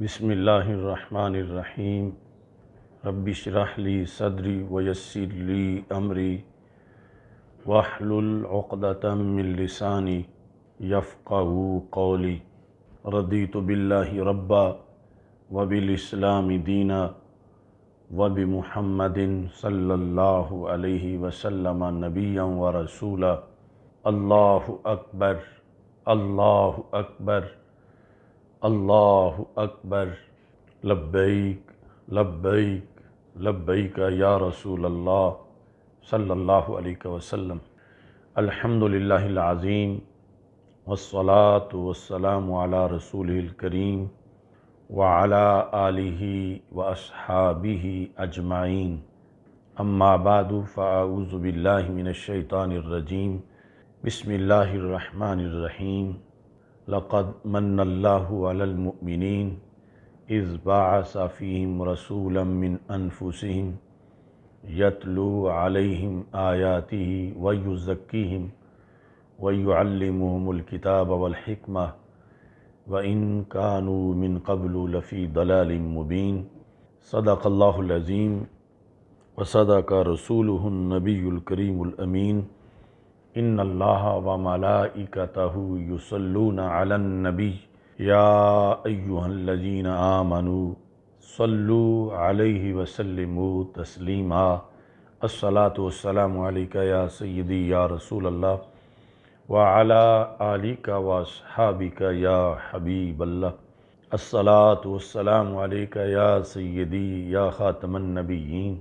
बसमीम रबिशरहली सदरी वयसरली अमरी वाहलतमिलसानी यफ़ा कौली रदी तो बिल्ला रब्बा वबिलस्लामी दीना वबि महमदिन सल्ला वसलम नबिया व रसूला अल्लाह अकबर अल्लाह अकबर अल्लाह अकबर लब्बैक लब्बैक लब्बैक या रसूल अल्लाह सल्लल्लाहु अलैहि वसल्लम अल्हम्दुलिल्लाहिल वस्सलात वस्सलाम अला रसूलिल करीम व अला आलिहि व अस्हाबिहि अजमाइन अम्मा बाद फ़ाऊज़ु बिल्लाहि मिनश शैतानिर रजीम बिस्मिल्लाहिर रहमानिर रहीम लक़द मनल्लामिन इज़बाफ़ीम रसूलमिन अनफुसम यतलु आलम आयाति वयुज़क्कीम वयुअलमकिताब वलहकम व इन कानू मिन कबल लफ़ी दलालमबीन सदाक़ल्लाज़ीम वसदा का रसूल नबीकरीमीन इन अल्लाह व मलाइकतहु युसल्लून अलन नबी या अय्युहल्लजीन आमनु सल्लु अलैहि वसल्लिमु तस्लीमा अस्सलातु वस्सलाम अलैका या सय्यदी या रसूल अल्लाह व अला आलिका व असहाबिका या हबीब अल्लाह अस्सलातु वस्सलाम अलैका या सय्यदी या खातमन नबीयीन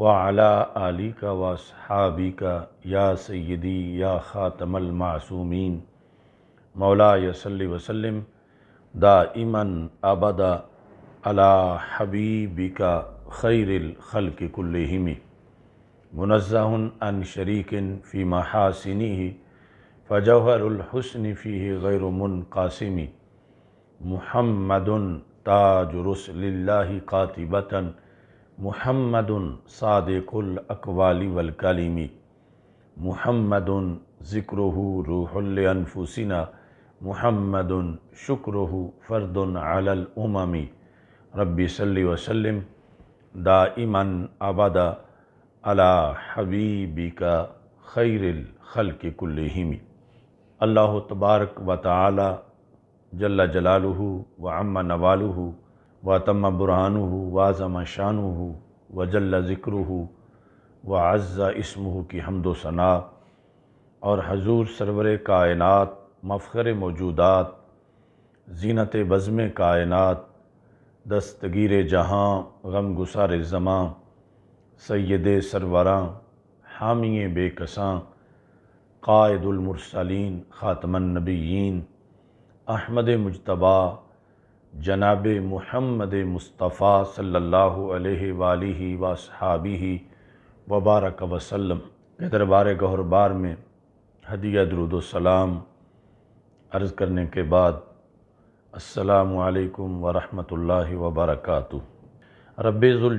वाला अली का वासहाबी का या सैदी या ख़ातमल मासूमीन मौला यसल वसलम इमन अबदा अला हबीबी का खैरिल खल के कुल्लहिमी मुनज़न शरीकिन फ़ी महासिनी ही फ़जहरहसन फ़ी गैर मुनकासमी मुहम्मद ताजरसल्ला कातिबता मोहम्मद सादिकुल अकवाली वलकालिमी मोहम्मद ज़िक्रहु रूहलफुसिना मोहम्मद शुक्रहु फ़र्दन अलल उममी रब्बी सल्ली वसल्लम दाइमन अबदा अला हबीबी का खैरिल खल के कुल्लहिमी अल्लाह तबारक व ताली जल्ला जलालहू व अम्मा नवालहू व तम बुरहान हो व ज़मा शान हो व ज़िक्र हो व अज़्ज़ा इसम हो की हमदोसना सना और हजूर सरवर कायनत मफ़र मौजूदात जीनत बज़म कायनत दस्तगीर जहाँ गम गुसार ज़मां सैद सरवरा हामी बेकसां कायदुलमरसलिन नबीन अहमद मुशतबा जनाब महमद मुस्तफ़ा सल्लल्लाहु अलैहि वालि वबारक वसल्लम के दरबार गहरबार में हदिया सलाम अर्ज़ करने के बाद असलकम वरहमल वबरक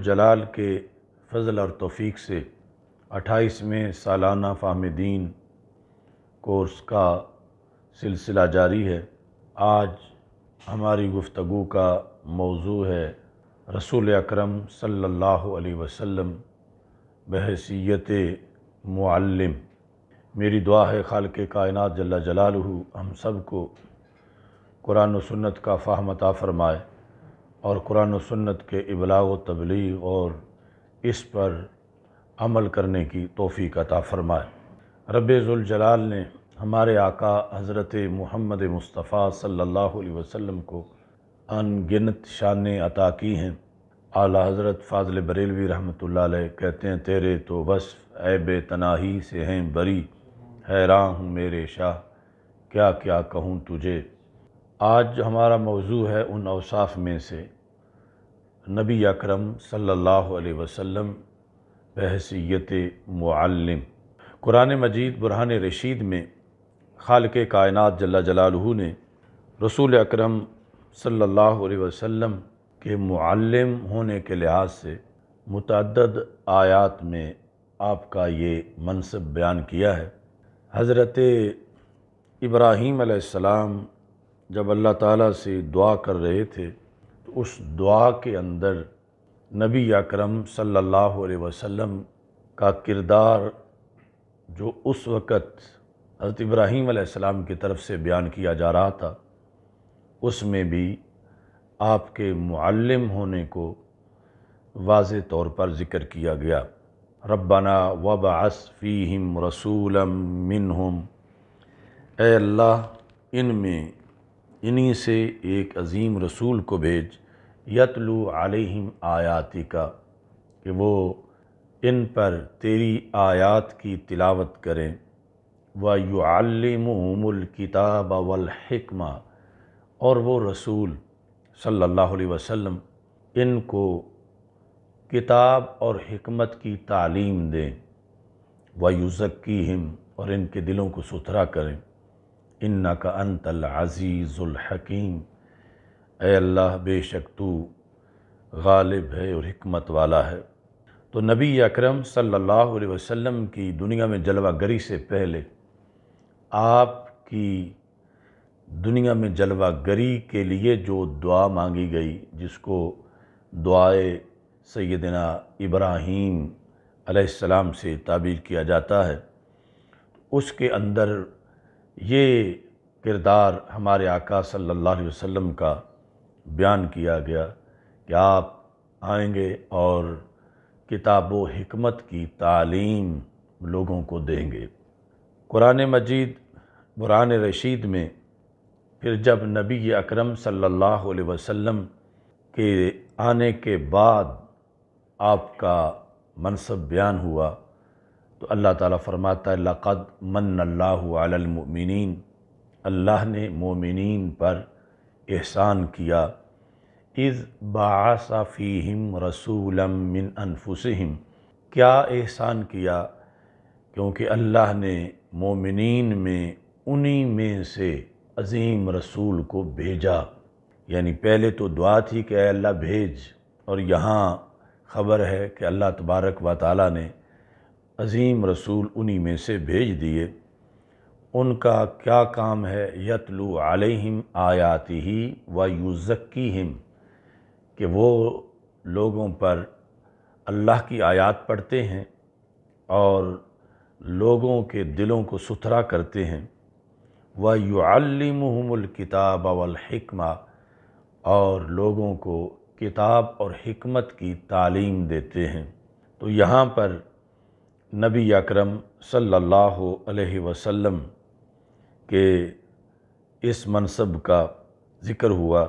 जलाल के फ़जल और तोफ़ी से अट्ठाईसवें सालाना फ़ाम दीन कोर्स का सिलसिला जारी है आज हमारी गुफ्तु का मौजू है रसूल अकरम सल्लल्लाहु अलैहि वसल्लम बहसीत मुअल्लिम मेरी दुआ है खाल के कायनत जल्ला जलालह हम सब को कुरान सन्नत का फ़ाहमता फ़रमाए और कुरान सन्नत के इबलाग तबलीग और इस पर अमल करने की तोफ़ी का ताफ़रमाए रब ने हमारे आका हज़रत मोहम्मद मुस्तफ़ा सल्लल्लाहु अलैहि वसल्लम को अनगिनत शान अता की हैं आला हज़रत फ़ाज़ल बरेलवी रहमत कहते हैं तेरे तो वसफ़ ऐब तनाही से हैं बरी हैरान हूँ मेरे शाह क्या क्या कहूँ तुझे आज हमारा मौजू है उन अवसाफ़ में से नबी अकरम सल्लल्लाहु अलैहि वसल्लम बहसीत मुआलम कुरान मजीद बुरहान रशीद में खाल के कायनत जल्ला जलालू ने रसूल अक्रम सम के मालम होने के लिहाज से मतद आयात में आपका ये मनसब बयान किया है हज़रत इब्राहीम आसमाम जब अल्लाह ताला से दुआ कर रहे थे तो उस दुआ के अंदर नबी अकरम सल्लल्लाहु अलैहि वसल्लम का किरदार जो उस वक़्त हज़रत इब्राहीम आसमाम की तरफ से बयान किया जा रहा था उसमें भी आपके मुअल्लिम होने को वाज तौर पर ज़िक्र किया गया रब्बाना वबास फ़ीम रसूलम मिनहम ए अल्लाह में इन्हीं से एक अजीम रसूल को भेज यतलू आलिहिम आयाति का कि वो इन पर तेरी आयात की तिलावत करें व युमल किताब वलहिकमा और वो रसूल सल्लल्लाहु अलैहि वसल्लम इनको किताब और हिकमत की तालीम दें व युज़क्की हिम और इनके दिलों को सुथरा करें इन्ना का अनतल अज़ीज़ुल्हकीम ए अल्लाह बेशक तू गालिब है और हमत वाला है तो नबी अकरम सल्लल्लाहु अलैहि वसल्लम की दुनिया में जलवा गरी से पहले आपकी दुनिया में जलवा गरी के लिए जो दुआ मांगी गई जिसको दुआए सैदना इब्राहीम सलाम से ताबीर किया जाता है उसके अंदर ये किरदार हमारे आका सल्लल्लाहु अलैहि वसल्लम का बयान किया गया कि आप आएंगे और किताब हिकमत की तालीम लोगों को देंगे कुरान मजीद बुरान रशीद में फिर जब नबी अकरम सल्लल्लाहु अलैहि वसल्लम के आने के बाद आपका मनसब बयान हुआ तो अल्लाह ताला फरमाता है लक़द मन्नल्लामिन अल्लाह ने मोमिन पर एहसान किया इज़ बासाफ़ीम रसूलम मिन अनफुसहम क्या एहसान किया क्योंकि अल्लाह ने मोमिन में उन्हीं में से अज़ीम रसूल को भेजा यानी पहले तो दुआ थी कि अल्लाह भेज और यहाँ ख़बर है कि अल्लाह तबारक व ताली ने अज़ीम रसूल उन्हीं में से भेज दिए उनका क्या काम है यतलु आलिम आयाति ही व यूज़क्की हिम कि वो लोगों पर अल्लाह की आयात पढ़ते हैं और लोगों के दिलों को सुथरा करते हैं व युमल किताब वलहिकमा और लोगों को किताब और हमत की तालीम देते हैं तो यहाँ पर नबी अकरम सल्लल्लाहु अलैहि वसल्लम के इस मनसब का ज़िक्र हुआ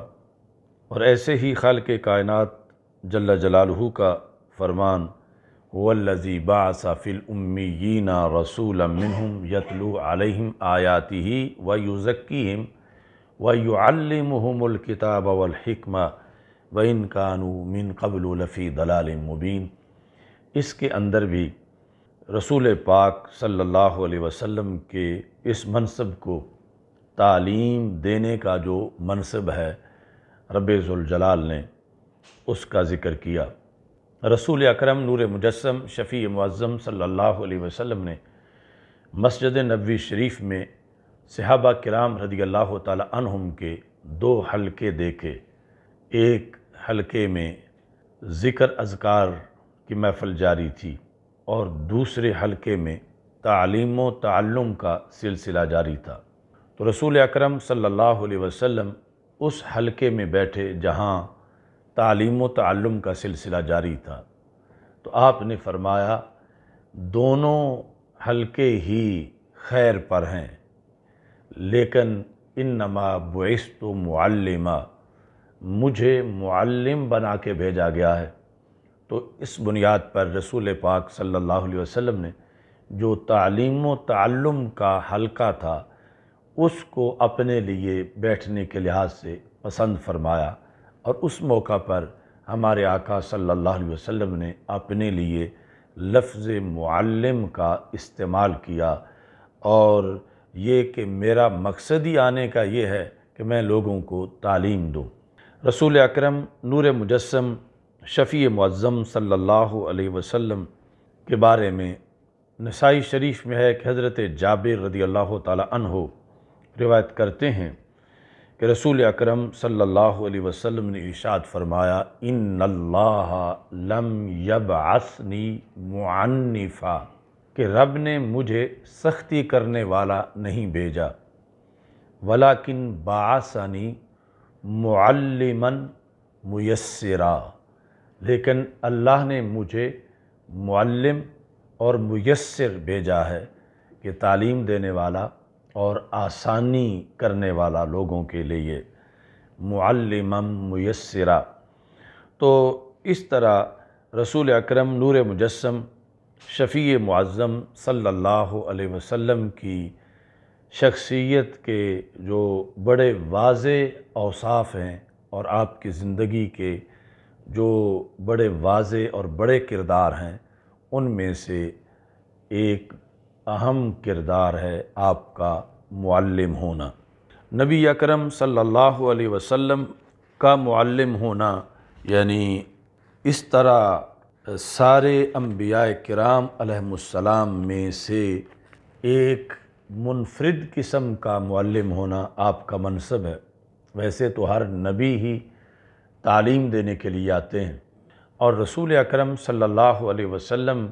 और ऐसे ही खाल के कायनत जल्ला जलालहू का फरमान वल्लज़ी बाफ़िलउम्मीना रसूल मिनहम यतलू आलम आयाति ही व युज़क्कीम व युमकिताब वलहकम व इन कानू मिन कबलफ़ी दलाल मुबीन इसके अंदर भी रसूल पाक सल्लल्लाहु अलैहि वसल्लम के इस मनसब को तालीम देने का जो मनसब है रब्ज़ुलजलाल ने उसका ज़िक्र किया रसूल अकरम नूर मुजस्म शफ़ी मुज़म सल्ला वसम ने मस्जिद नबी शरीफ में सहाबा कराम रदी अल्लाह तहम के दो हलके देखे एक हलके में ज़िक्र अजकार की महफ़ल जारी थी और दूसरे हलके में तालीम तम का सिलसिला जारी था तो रसूल अकरम सल्लल्लाहु अलैहि वसल्लम उस हलके में बैठे जहाँ तालीम व का सिलसिला जारी था तो आपने फरमाया दोनों हल्के ही खैर पर हैं लेकिन इन नमा बुस तो मुल्लमा मुझे मुल्लम बना के भेजा गया है तो इस बुनियाद पर रसूल पाक सल्लल्लाहु अलैहि वसल्लम ने जो तालीम व का हल्का था उसको अपने लिए बैठने के लिहाज से पसंद फरमाया और उस मौका पर हमारे आका सल्लल्लाहु अलैहि वसल्लम ने अपने लिए लफ्ज़ मुअल्लिम का इस्तेमाल किया और ये कि मेरा मकसद ही आने का ये है कि मैं लोगों को तालीम दूँ रसूल अकरम नूर मुजस्म शफ़ी मुज़म सल्लल्लाहु अलैहि वसल्लम के बारे में नसाई शरीफ में है कि हज़रत जाबिर रदी अल्लाह तहो रिवायत करते हैं कि रसूल अकरम सल्लल्लाहु अलैहि वसल्लम ने इशाद फरमाया इन लम यब आसनी मुआनफ़ा कि रब ने मुझे सख्ती करने वाला नहीं भेजा वला किन बासानी मुआलमन मैसरा लेकिन अल्लाह ने मुझे मुअल्लम और मैसर भेजा है कि तालीम देने वाला और आसानी करने वाला लोगों के लिए मुअल्लम मैसरा तो इस तरह रसूल अकरम नूर मुजस्म शफ़ी मुआज़म सल्लल्लाहु अलैहि वसल्लम की शख्सियत के जो बड़े वाज अवसाफ़ हैं और आपकी ज़िंदगी के जो बड़े वाज और बड़े किरदार हैं उनमें से एक अहम किरदार है आपका मुअल्लिम होना नबी अकरम सल्लल्लाहु अलैहि वसल्लम का मुअल्लिम होना यानी इस तरह सारे अम्बिया कराम अलहसलाम में से एक मुनफरद किस्म का मुअल्लिम होना आपका मनसब है वैसे तो हर नबी ही तालीम देने के लिए आते हैं और रसूल अकरम सल्लल्लाहु अलैहि वसल्लम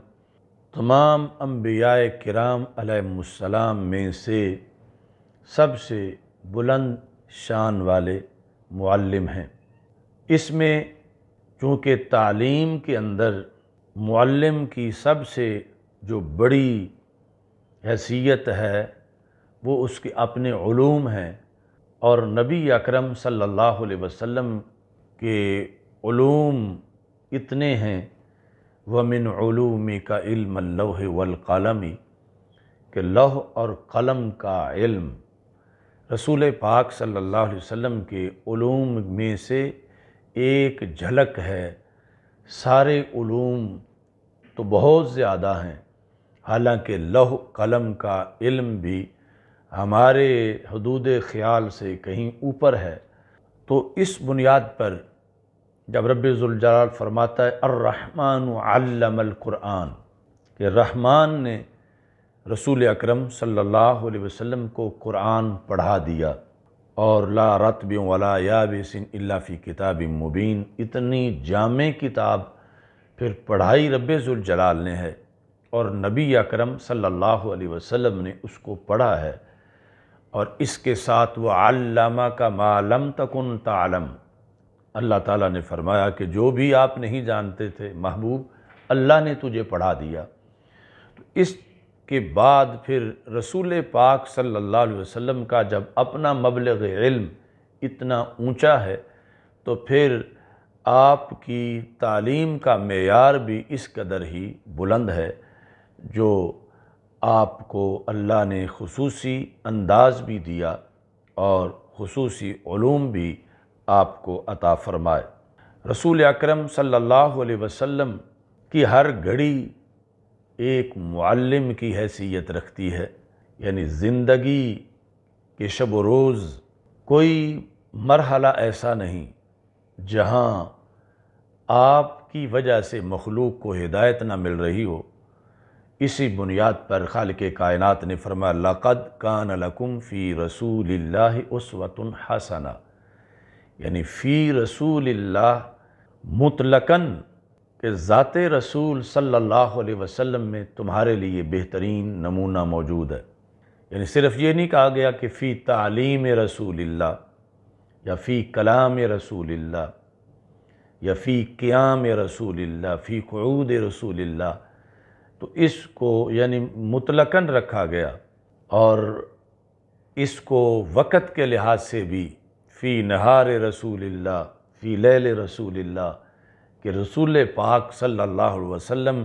तमाम अम्बिया कराम अलैहिस्सलाम में से सबसे बुलंद शान वाले मुअल्लिम हैं इसमें चूँकि तालीम के अंदर मुअल्लिम की सबसे जो बड़ी हैसियत है वो उसके अपने ूम हैं और नबी अकरम सल्लल्लाहु अलैहि वसल्लम के ूम इतने हैं वमिन उलूमी का इल्म लौह वलकलमी के लौह और कलम का इल्म रसूल पाक सल्लल्लाहु अलैहि वसल्लम के उलूम में से एक झलक है सारे उलूम तो बहुत ज़्यादा हैं हालांकि लौह कलम का इल्म भी हमारे हदूद ख्याल से कहीं ऊपर है तो इस बुनियाद पर जब रबाल फरमाता है अर्रहमान क़ुरान कि रहमान ने रसूल अकरम सल्लल्लाहु अलैहि वसल्लम को कुरान पढ़ा दिया और ला रतब वला बेसिन इलाफ़ी किताब मुबीन इतनी जाम किताब फिर पढ़ाई रबाल ने है और नबी अकरम सल्लल्लाहु अलैहि वसल्लम ने उसको पढ़ा है और इसके साथ वह आलामा का मालम तकन तालम ता अल्लाह ताला ने फरमाया कि जो भी आप नहीं जानते थे महबूब अल्लाह ने तुझे पढ़ा दिया तो इसके बाद फिर रसूल पाक सल्लल्लाहु अलैहि वसल्लम का जब अपना मबलग इल्म इतना ऊंचा है तो फिर आपकी तालीम का मेयार भी इस कदर ही बुलंद है जो आपको अल्लाह ने खसूसी अंदाज भी दिया और खसूसी ूम भी आपको अता फरमाए रसूल अकरम सल्लल्लाहु अलैहि वसल्लम की हर घड़ी एक मुअल्लिम की हैसियत रखती है यानी ज़िंदगी के शब रोज़ कोई मरहला ऐसा नहीं जहाँ आपकी वजह से मखलूक को हिदायत ना मिल रही हो इसी बुनियाद पर खाल के कायनत ने फरमा लक़द कान लकुम फ़ी रसूल उसवतन हसना यानी फ़ी रसूल मुतलकन के ज़ात रसूल सल्लल्लाहु अलैहि वसल्लम में तुम्हारे लिए बेहतरीन नमूना मौजूद है यानी सिर्फ ये नहीं कहा गया कि फ़ी तालीम रसूल या फ़ी कलाम रसूल या फ़ी क़्याम रसूल फ़ी क़ूद रसूल तो इसको यानी मुतलकन रखा गया और इसको वक़्त के लिहाज से भी फ़ी नहार रसूल फ़ी लैल रसूल कि रसूल पाक सल्लल्लाहु अलैहि वसल्लम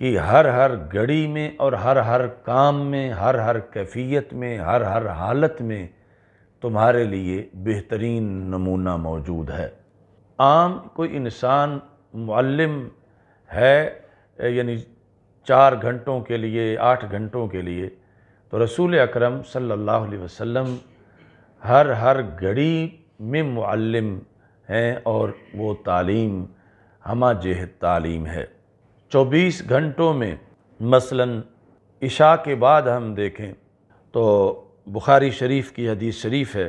की हर हर घड़ी में और हर हर काम में हर हर कैफियत में हर हर हालत में तुम्हारे लिए बेहतरीन नमूना मौजूद है आम कोई इंसान मालम है यानी चार घंटों के लिए आठ घंटों के लिए तो रसूल अकरम सल्लल्लाहु अलैहि वसल्लम हर हर घड़ी में मुअल्लिम हैं और वो तालीम हमा जेह तालीम है चौबीस घंटों में मसलन इशा के बाद हम देखें तो बुखारी शरीफ की हदीस शरीफ है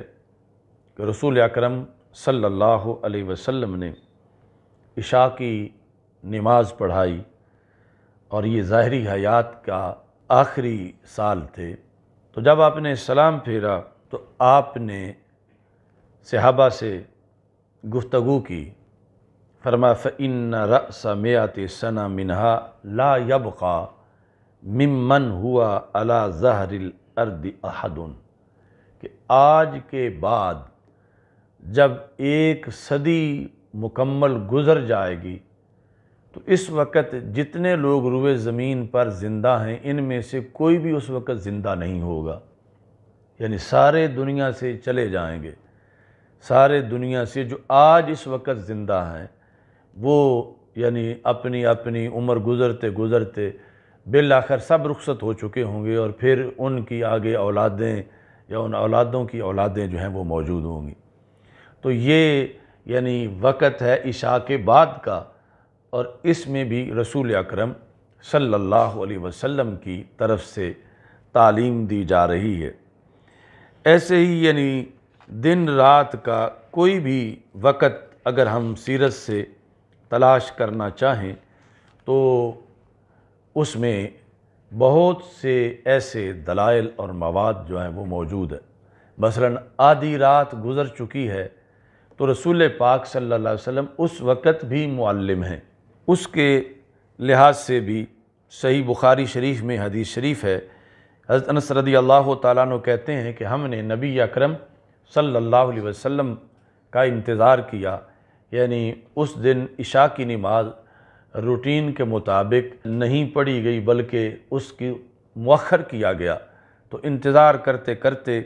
कि रसूल अकरम सल्लल्लाहु अलैहि वसल्लम ने इशा की नमाज पढ़ाई और ये ज़ाहरी हयात का आखिरी साल थे तो जब आपने सलाम फेरा तो आपने सहाबा से गुफ्तगु की फरमा फ़िन रस सना मिनहा ला यबका मिमन हुआ अला जहरिल अर्द अहदन कि आज के बाद जब एक सदी मुकम्मल गुज़र जाएगी तो इस वक्त जितने लोग रुए ज़मीन पर ज़िंदा हैं इनमें से कोई भी उस वक्त ज़िंदा नहीं होगा यानी सारे दुनिया से चले जाएंगे सारे दुनिया से जो आज इस वक्त ज़िंदा हैं वो यानी अपनी अपनी उम्र गुज़रते गुज़रते बिल आखिर सब रुख्सत हो चुके होंगे और फिर उनकी आगे औलादें या उन औलादों की औलादें जो हैं वो मौजूद होंगी तो ये यानी वक़्त है इशा के बाद का और इसमें भी रसूल अक्रम सल्लल्लाहु अलैहि वसल्लम की तरफ से तालीम दी जा रही है ऐसे ही यानी दिन रात का कोई भी वक़्त अगर हम सीरत से तलाश करना चाहें तो उसमें बहुत से ऐसे दलाइल और मवाद जो हैं वो मौजूद है मसलन आधी रात गुज़र चुकी है तो रसूल पाक सल्लल्लाहु अलैहि वसल्लम उस वक़्त भी मुअल्लिम हैं उसके लिहाज से भी सही बुखारी शरीफ में हदीस शरीफ है हज़रत अनस रदी अल्लाह तु कहते हैं कि हमने नबी अकरम सल्लल्लाहु अलैहि वसल्लम का इंतज़ार किया यानी उस दिन इशा की नमाज रूटीन के मुताबिक नहीं पढ़ी गई बल्कि उसकी मखर किया गया तो इंतज़ार करते करते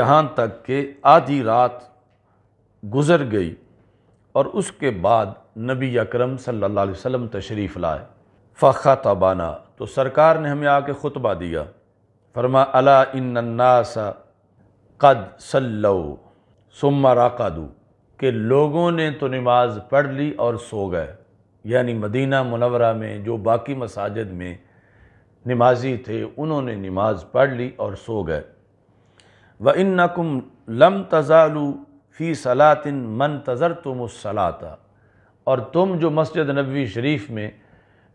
यहाँ तक कि आधी रात गुज़र गई और उसके बाद नबी अकरम सल्लल्लाहु अलैहि वसल्लम तशरीफ़ लाए फ़ा तबाना तो सरकार ने हमें आके ख़ुतबा दिया फरमा अला इन्नास कद सल्लो सुम्मा राकादू के लोगों ने तो नमाज पढ़ ली और सो गए यानी मदीना मुनवरा में जो बाकी मसाजिद में नमाजी थे उन्होंने नमाज पढ़ ली और सो गए व इन्नकुम लम तजालू फ़ी सलातिन मन तज़र तुम सलाता और तुम जो मस्जिद नबी शरीफ में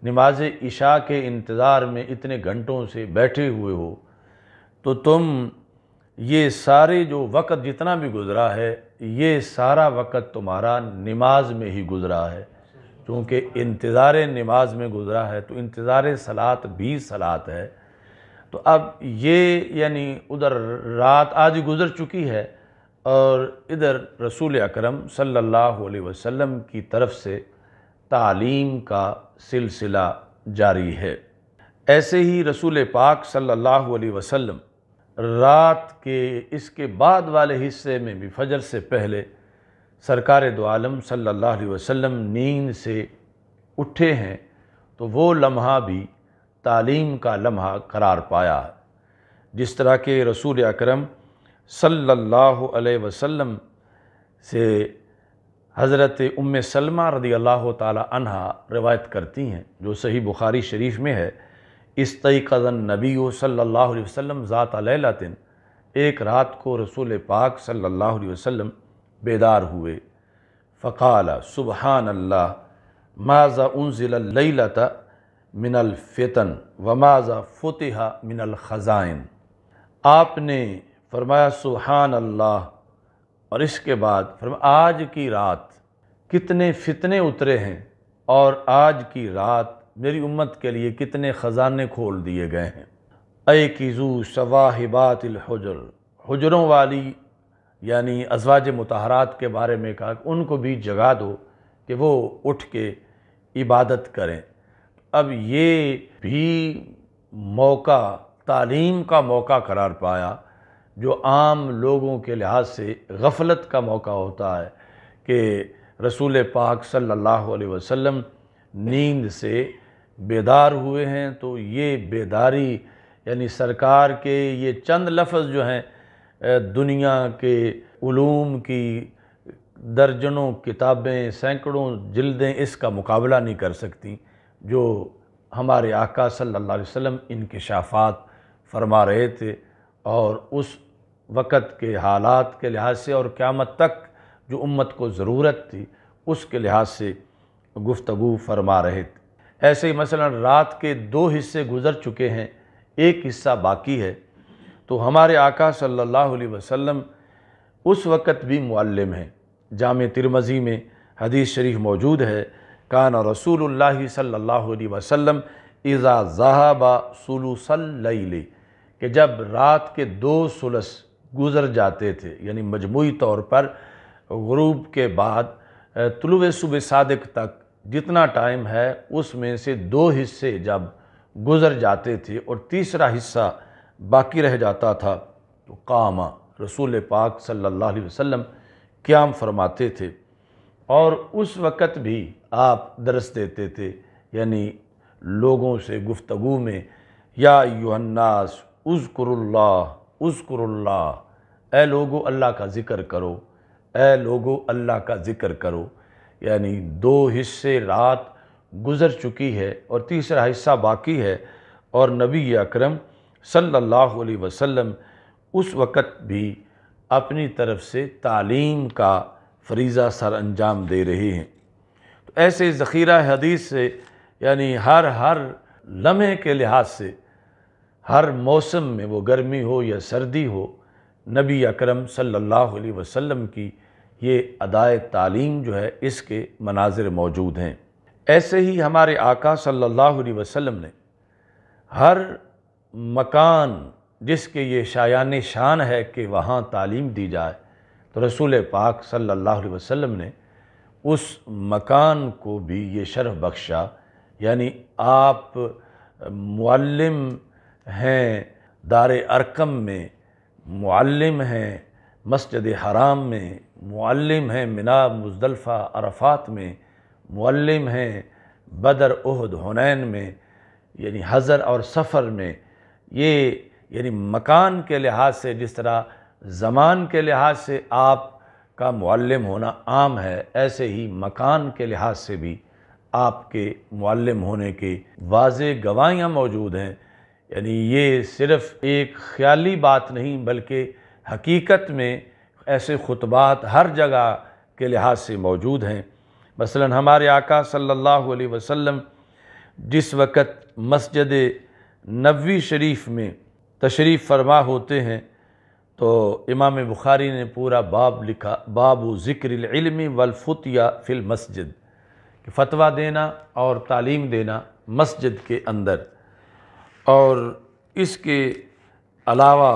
नमाज इशा के इंतज़ार में इतने घंटों से बैठे हुए हो तो तुम ये सारे जो वक़्त जितना भी गुज़रा है ये सारा वक़्त तुम्हारा नमाज में ही गुज़रा है क्योंकि इंतज़ार नमाज में गुज़रा है तो इंतज़ार सलात भी सलात है तो अब ये यानी उधर रात आज गुज़र चुकी है और इधर रसूल अकरम सल्लल्लाहु अलैहि वसल्लम की तरफ से तालीम का सिलसिला जारी है ऐसे ही रसूल पाक सल्लल्लाहु अलैहि वसल्लम रात के इसके बाद वाले हिस्से में भी फजर से पहले सरकार दो आलम सल्लल्लाहु अलैहि वसल्लम नींद से उठे हैं तो वो लम्हा भी तालीम का लम्हा करार पाया जिस तरह के रसूल अकरम सल्लल्लाहु अलैहि वसल्लम से हज़रत उम सलमा रदी अल्लाह तह रिवायत करती हैं जो सही बुखारी शरीफ में है इस तयक़न नबी सल्ला वसम ज़ात लतिन एक रात को रसूल पाक सल्ला वसम बेदार हुए फ़काल सुबहान अल्लाह माजा उनज़िलत मिनल फ़ितन व माजा फ़तहा मिनल ख़ज़ाइन आपने फरमाया सुबहान अल्लाह और इसके बाद फरमाया आज की रात कितने फितने उतरे हैं और आज की रात मेरी उम्मत के लिए कितने ख़जाने खोल दिए गए हैं अय किज़ू सवाहिबातलहजर हजरों वाली यानी अजवाज मतहरात के बारे में कहा उनको भी जगा दो कि वो उठ के इबादत करें अब ये भी मौका तालीम का मौका करार पाया जो आम लोगों के लिहाज से गफलत का मौका होता है कि रसूल पाक सल्लल्लाहु अलैहि वसल्लम नींद से बेदार हुए हैं तो ये बेदारी यानी सरकार के ये चंद लफ्ज़ जो हैं दुनिया के उलूम की दर्जनों किताबें सैकड़ों जल्दें इसका मुकाबला नहीं कर सकती जो हमारे आका सल्लल्लाहु अलैहि वसल्लम शाफात फरमा रहे थे और उस वक़्त के हालात के लिहाज से और क़्यामत तक जो उम्मत को ज़रूरत थी उसके लिहाज से गुफ्तु फरमा रहे थे ऐसे ही मसलन रात के दो हिस्से गुज़र चुके हैं एक हिस्सा बाकी है तो हमारे आका सल्लल्लाहु अलैहि वसल्लम उस वक़्त भी मुअल्लिम हैं जाम तिरमज़ी में हदीस शरीफ मौजूद है कान रसूल सल्ला वसम इज़ा जहाबा सलूसल्ल कि जब रात के दो सुलस गुज़र जाते थे यानी मजमू तौर पर गुरूब के बाद तुलुव सुबह सादक तक जितना टाइम है उसमें से दो हिस्से जब गुज़र जाते थे और तीसरा हिस्सा बाकी रह जाता था तो कामा रसूल पाक सल्लल्लाहु अलैहि वसल्लम क्याम फरमाते थे और उस वक़्त भी आप दरस देते थे यानी लोगों से गुफ्तगु में या युहन्नास उज़कुरुल्ला उज़कुरुल्ला ए लोगो अल्लाह का ज़िक्र करो ए लोगो अल्लाह का ज़िक्र करो यानी दो हिस्से रात गुज़र चुकी है और तीसरा हिस्सा बाकी है और नबी अकरम सल्लल्लाहु अलैहि वसल्लम उस वक़्त भी अपनी तरफ से तालीम का फरीज़ा सर अंजाम दे रहे हैं तो ऐसे ज़ख़ीरा हदीस से यानी हर हर लम्हे के लिहाज से हर मौसम में वो गर्मी हो या सर्दी हो नबी अकरम सल्लल्लाहु अलैहि वसल्लम की ये अदाए तालीम जो है इसके मनाजिर मौजूद हैं ऐसे ही हमारे आका सल्लल्लाहु अलैहि वसल्लम ने हर मकान जिसके ये शायान शान है कि वहाँ तालीम दी जाए तो रसूल पाक सल्लल्लाहु अलैहि वसल्लम ने उस मकान को भी ये शर्फ बख्शा यानी आप मुअल्लिम हैं दार अरकम में मुअल्लिम हैं मस्जिद हराम में मुअल्लिम हैं मिना मुजदलफ़ा अरफात में मुअल्लिम हैं बदर उहद हुनैन में यानी हज़र और सफ़र में ये यानी मकान के लिहाज से जिस तरह ज़मान के लिहाज से आप का मुअल्लम होना आम है ऐसे ही मकान के लिहाज से भी आपके मुअल्लम होने के वाज गवाहियाँ मौजूद हैं यानी ये सिर्फ़ एक ख्याली बात नहीं बल्कि हकीकत में ऐसे खुतबात हर जगह के लिहाज से मौजूद हैं मसलन हमारे आका सल्लल्लाहु अलैहि वसल्लम जिस वक़्त मस्जिद नबी शरीफ में तशरीफ़ फरमा होते हैं तो इमाम बुखारी ने पूरा बाब लिखा बाबू ज़िक्र वलफ़तिया फ़िल मस्जिद कि फ़तवा देना और तालीम देना मस्जिद के अंदर और इसके अलावा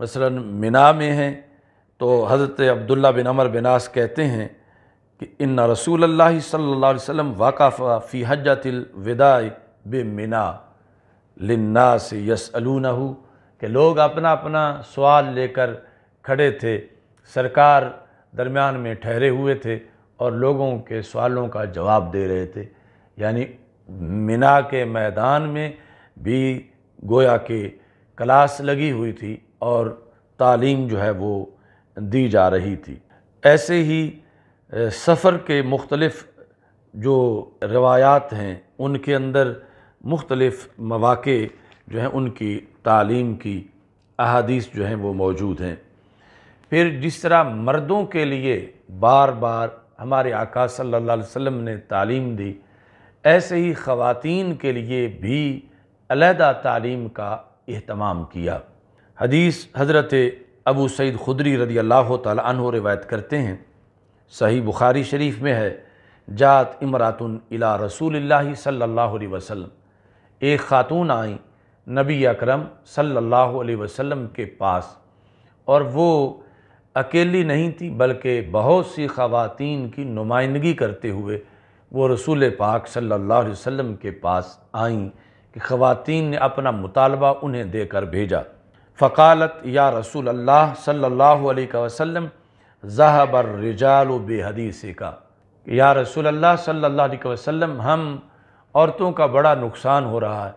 मसलन मिना में हैं तो हज़रत अब्दुल्ला बिन अमर बिनास कहते हैं कि इन रसूल अल्लाह सल्ला वाक़ा फ़ी हजतिल विदाई मिना लन्ना से यसअलूना कि लोग अपना अपना सवाल लेकर खड़े थे सरकार दरमियान में ठहरे हुए थे और लोगों के सवालों का जवाब दे रहे थे यानी मिना के मैदान में भी गोया के क्लास लगी हुई थी और तालीम जो है वो दी जा रही थी ऐसे ही सफ़र के मुख्तलफ़ जो रवायात हैं उनके अंदर मुख्तलफ़ मौाक़े जो हैं उनकी तालीम की अहादीस जो हैं वो मौजूद हैं फिर जिस तरह मर्दों के लिए बार बार हमारे आका सल्लल्लाहु अलैहि वसल्लम ने तालीम दी ऐसे ही ख़वातीन के लिए भी अलहदा तालीम का अहतमाम किया हदीस हज़रत अबू सईद खुदरी रदी अल्लाह तन रिवायत करते हैं सही बुखारी शरीफ में है जात इमरातन इला रसूल सल्ला वसम एक ख़ातून आई नबी अकरम सल्ला वसलम के पास और वो अकेली नहीं थी बल्कि बहुत सी खातन की नुमाइंदगी करते हुए वो रसूल पाक सल्ला अलैहि के पास आईं कि ख़वातीन ने अपना मुतालबा उन्हें देकर भेजा फ़कालत या रसूल अल्लाह सल्लल्लाहु अलैहि वसल्लम ज़हबर रिजाल बेहदीसी का या रसूल अल्लाह सल्लल्लाहु अलैहि वसल्लम हम औरतों का बड़ा नुकसान हो रहा है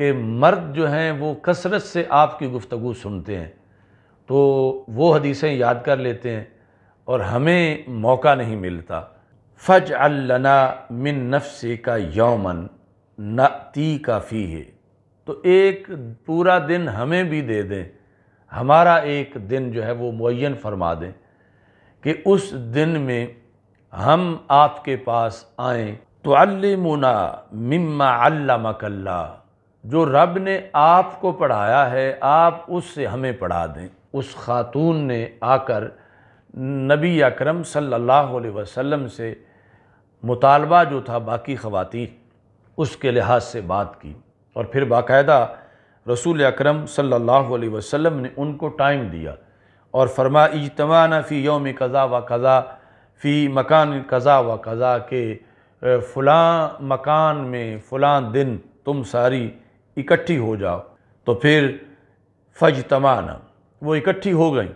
कि मर्द जो हैं वो कसरत से आपकी गुफ्तु सुनते हैं तो वो हदीसें याद कर लेते हैं और हमें मौका नहीं मिलता फ़ज अल्लना मिन से का यौमन नती का फ़ी है तो एक पूरा दिन हमें भी दे दें हमारा एक दिन जो है वो मुन फरमा दें कि उस दिन में हम आपके पास आएँ तो अलमुना मम्मा अल्लामकल्ला जो रब ने आपको पढ़ाया है आप उससे हमें पढ़ा दें उस खातून ने आकर नबी अकरम सल्लल्लाहु अलैहि वसल्लम से मुतालबा जो था बाकी ख़वातीन उसके लिहाज से बात की और फिर बाकायदा रसूल अक्रम सल्लल्लाहु अलैहि वसल्लम ने उनको टाइम दिया और फरमा इजतमान फ़ी योम कज़ा व कज़ा फ़ी मकान कज़ा व कज़ा के फ़लाँ मकान में फ़लाँ दिन तुम सारी इकट्ठी हो जाओ तो फिर फ़ज तमाना वो इकट्ठी हो गई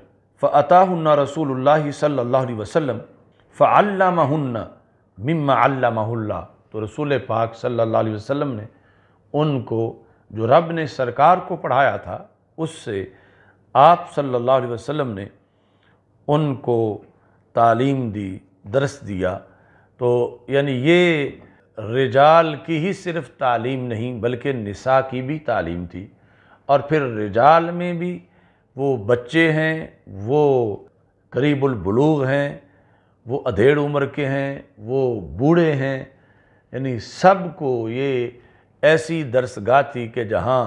फ़ाता रसूल सल्ला वसम मन्ना मम्मा अल्लाह तो रसूल पाक सल्ला वसम ने उनको जो रब ने सरकार को पढ़ाया था उससे आप सल्लल्लाहु अलैहि वसल्लम ने उनको तालीम दी दरस दिया तो यानी ये रिजाल की ही सिर्फ तालीम नहीं बल्कि निसा की भी तालीम थी और फिर रिजाल में भी वो बच्चे हैं वो करीबुलबलूग हैं वो अधेड़ उम्र के हैं वो बूढ़े हैं यानी सब को ये ऐसी दरसगाह थी कि जहाँ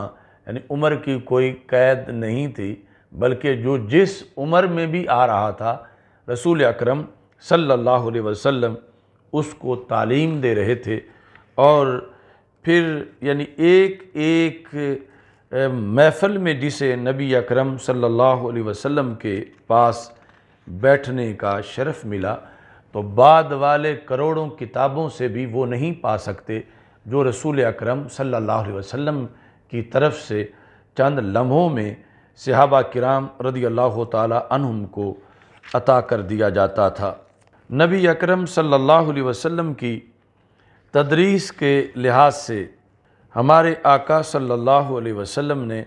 यानी उम्र की कोई कैद नहीं थी बल्कि जो जिस उम्र में भी आ रहा था रसूल अकरम सल्लल्लाहु अलैहि वसल्लम उसको तालीम दे रहे थे और फिर यानी एक एक महफ़ल में जिसे नबी अकरम सल्लल्लाहु अलैहि वसल्लम के पास बैठने का शरफ़ मिला तो बाद वाले करोड़ों किताबों से भी वो नहीं पा सकते जो रसूल अकरम सल्लल्लाहु अलैहि वसल्लम की तरफ से चंद लम्हों में सहाबा किराम रदी अल्लाह तहम को अता कर दिया जाता था नबी अकरम सल्लल्लाहु अलैहि वसल्लम की तदरीस के लिहाज से हमारे आका सल्लल्लाहु अलैहि वसल्लम ने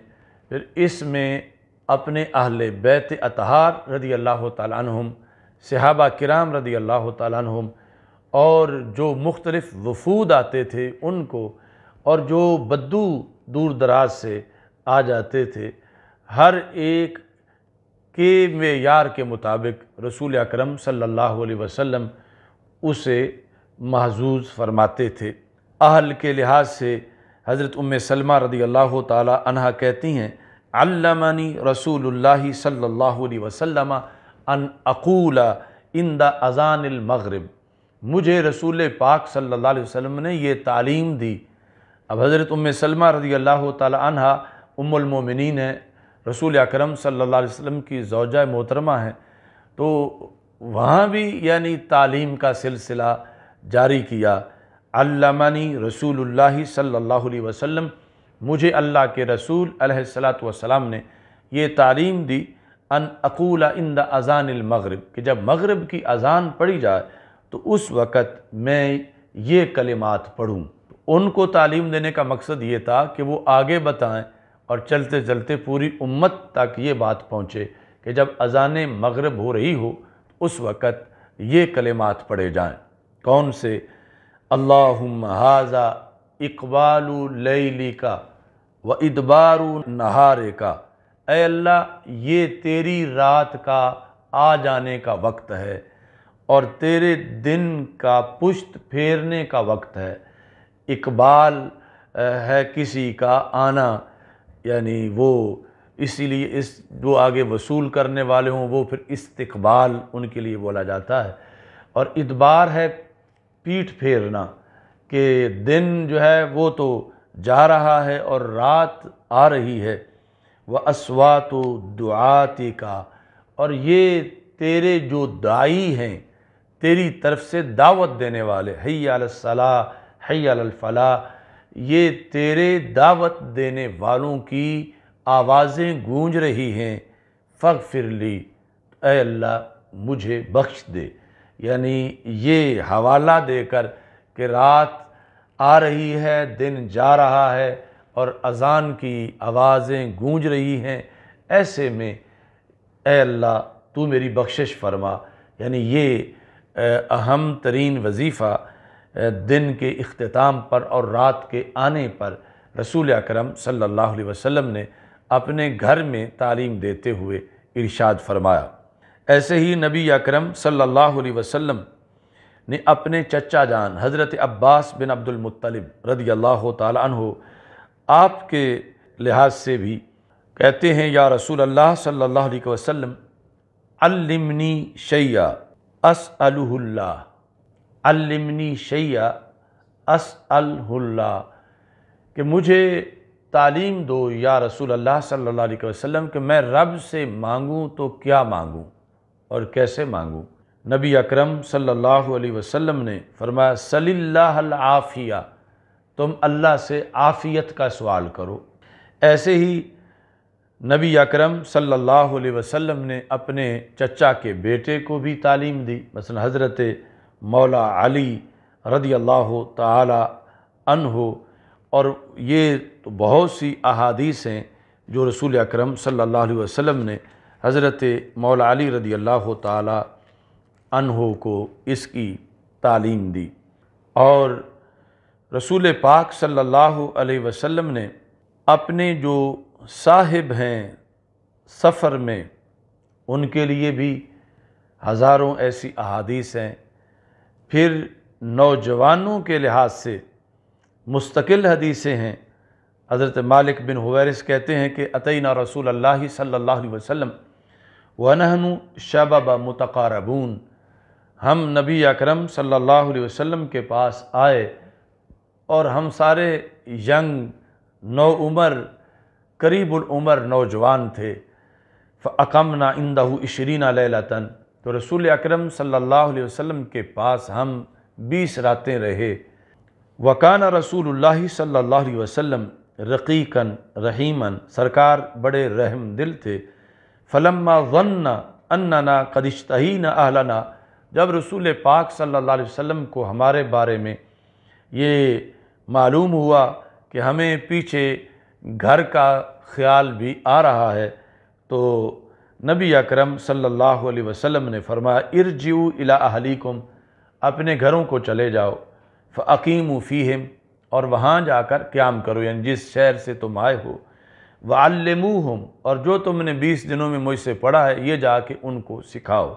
फिर इसमें अपने अहल बैत अतहार रदी अल्लाह तहम सहाबा किराम रदी अल्लाह तहम और जो मुख्तलफ़ वफूद आते थे उनको और जो बद्दू दूर दराज से आ जाते थे हर एक के मैार के मुताबिक रसूल अकरम सल्लल्लाहु अलैहि वसल्लम उसे महजूज फरमाते थे अहल के लिहाज से हज़रत उम सलमा रदी अल्लाह तहा कहती हैं अल्लमनी रसूल सल्लल्लाहु अलैहि वसल्लम अन अकूला इन द अज़ान मुझे रसूल पाक सल्लल्लाहु अलैहि वसल्लम ने यह तालीम दी अब हज़रत उम सलमा रज़ी अल्लाह तहा उम्मिन है रसूल अकरम सल्लल्लाहु अलैहि वसल्लम की जौजा मोहतरमा हैं तो वहाँ भी यानी तालीम का सिलसिला जारी किया अल्लामानी रसूलुल्लाह सल्लल्लाहु अलैहि वसल्लम मुझे अल्लाह के रसूल अलैहिस्सलात वसलाम ने ये तालीम दी अन अकूला इन द अज़ान मगरब कि जब मगरब की अज़ान पढ़ी जाए तो उस वक़्त मैं ये कलिमात पढ़ूँ तो उनको तालीम देने का मकसद ये था कि वो आगे बताएं और चलते चलते पूरी उम्मत तक ये बात पहुँचे कि जब अजान मगरब हो रही हो उस वक़्त ये कलिमात पढ़े जाएं कौन से अल्लाजा इकबाल लैली का व इदबार नहारे का अल्लाह ये तेरी रात का आ जाने का वक्त है और तेरे दिन का पुश्त फेरने का वक्त है इकबाल है किसी का आना यानी वो इसीलिए इस जो आगे वसूल करने वाले हों वो फिर इस्तकबाल उनके लिए बोला जाता है और इतबार है पीठ फेरना कि दिन जो है वो तो जा रहा है और रात आ रही है वह तो दुआती का और ये तेरे जो दाई हैं तेरी तरफ से दावत देने वाले हैसला हैलफला ये तेरे दावत देने वालों की आवाज़ें गूंज रही हैं फ़ग फिर ली अल्लाह मुझे बख्श दे यानी ये हवाला देकर कि रात आ रही है दिन जा रहा है और अजान की आवाज़ें गूंज रही हैं ऐसे में अल्लाह तू मेरी बख्शिश फरमा यानी ये अहम तरीन वजीफ़ा दिन के अख्ताम पर और रात के आने पर रसूल अक्रम सम ने अपने घर में तालीम देते हुए इरशाद फरमाया ऐसे ही नबी अक्रम सल्लल्लाहु अलैहि ने अपने चचा जान हज़रत अब्बास बिन अब्दुलमतलब रदी अल्लाह तु आपके लिहाज से भी कहते हैं या रसूल अल्लाह सल्ला अलैहि अलमनी शैया अस अलहुल्ला अलमनी शैया अस अलहुल्ला कि मुझे तालीम दो या रसूल अल्लाह सल्ला वसल्लम कि मैं रब से मांगूँ तो क्या मांगूँ और कैसे मांगूँ नबी अकरम सल्लल्लाहु अलैहि वसल्लम ने फरमाया आफ़िया तुम अल्लाह से आफ़ियत का सवाल करो ऐसे ही नबी अकरम सल्लल्लाहु अलैहि वसल्लम ने अपने चचा के बेटे को भी तालीम दी मसलन हज़रत मौला अली रदी अल्लाह हो और ये तो बहुत सी अहादीस हैं जो रसूल अकरम सल्लल्लाहु अलैहि वसल्लम ने हज़रत मौला अली रदी अल्लाह हो को इसकी तालीम दी और रसूल पाक सल्लल्लाहु अलैहि वसल्लम ने अपने जो साहिब हैं सफ़र में उनके लिए भी हज़ारों ऐसी अहादीस हैं फिर नौजवानों के लिहाज से मुस्तकिल हदीसें हैं हज़रत मालिक बिन हुवैरिस कहते हैं कि अतना रसूल अल्लाह सल्ला वसम नहनु शबब मतकारबून हम नबी अकरम सल्लल्लाहु अलैहि वसल्लम के पास आए और हम सारे यंग नौ उमर करीब उम्र नौजवान थे अकम ना इंदहू इशरीना तन तो रसूल अकरम सल्लल्लाहु अलैहि वसल्लम के पास हम बीस रातें रहे वकान रसूल सल्लल्लाहु अलैहि वसल्लम रकीकन रहीमन सरकार बड़े रहम दिल थे फ़लम्मा गन्ना अन्ना कदिश्तही न आहलाना जब रसूल पाक सल्लल्लाहु अलैहि वसल्लम को हमारे बारे में ये मालूम हुआ कि हमें पीछे घर का ख्याल भी आ रहा है तो नबी अकरम सल्लल्लाहु अलैहि वसल्लम ने फरमाया इरजू इला अहलीकुम अपने घरों को चले जाओ फ़ीम फ़ीहम और वहाँ जाकर क्याम करो यानी जिस शहर से तुम आए हो हम और जो तुमने बीस दिनों में मुझसे पढ़ा है ये जाके उनको सिखाओ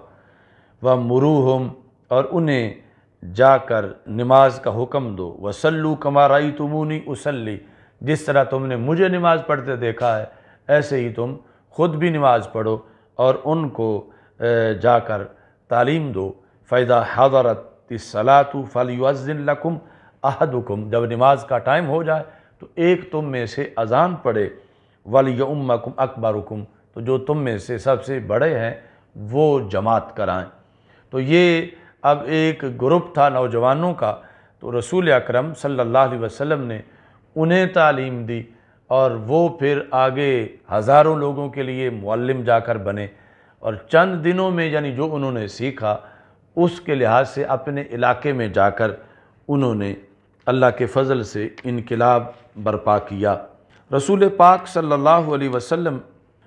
व मरूहम और उन्हें जाकर नमाज का हुक्म दो वसल्लू कमाराई तुमूनी उसल्ली जिस तरह तुमने मुझे नमाज़ पढ़ते देखा है ऐसे ही तुम खुद भी नमाज़ पढ़ो और उनको जाकर तालीम दो फ़ैदा हजरत सलातु फ़लिन लकुम अहदुकुम जब नमाज का टाइम हो जाए तो एक तुम में से अजान पढ़े वल अकबरकुम तो जो तुम में से सबसे बड़े हैं वो जमात कराएं तो ये अब एक ग्रुप था नौजवानों का तो रसूल अकरम सल्लल्लाहु अलैहि वसल्लम ने उन्हें तालीम दी और वो फिर आगे हज़ारों लोगों के लिए मुल्म जाकर बने और चंद दिनों में यानी जो उन्होंने सीखा उसके लिहाज से अपने इलाके में जाकर उन्होंने अल्लाह के फ़ज़ल से इनकलाब बर्पा किया रसूल पाक सल्लल्लाहु अलैहि वसल्लम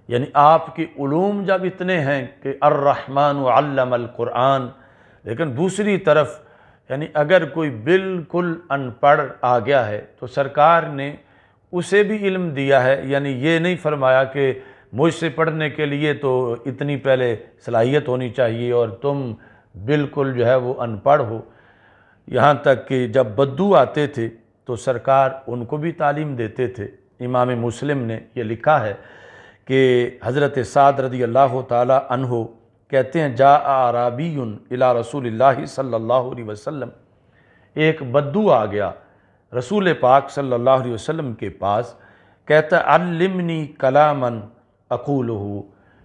यानी आपके ूम जब इतने हैं कि अर्रहमान कुरान लेकिन दूसरी तरफ यानी अगर कोई बिल्कुल अनपढ़ आ गया है तो सरकार ने उसे भी इल्म दिया है यानी ये नहीं फरमाया कि मुझसे पढ़ने के लिए तो इतनी पहले सलाहियत होनी चाहिए और तुम बिल्कुल जो है वो अनपढ़ हो यहाँ तक कि जब बद्दू आते थे तो सरकार उनको भी तालीम देते थे इमाम मुस्लिम ने ये लिखा है कि हज़रत साद रदी अल्लाह तहो कहते हैं जा आराबी इला रसूल सल्ला वसम एक बद्दू आ गया रसूल पाक सल्लल्लाहु अलैहि वसल्लम के पास कहता अलिमनी कलामन अकूल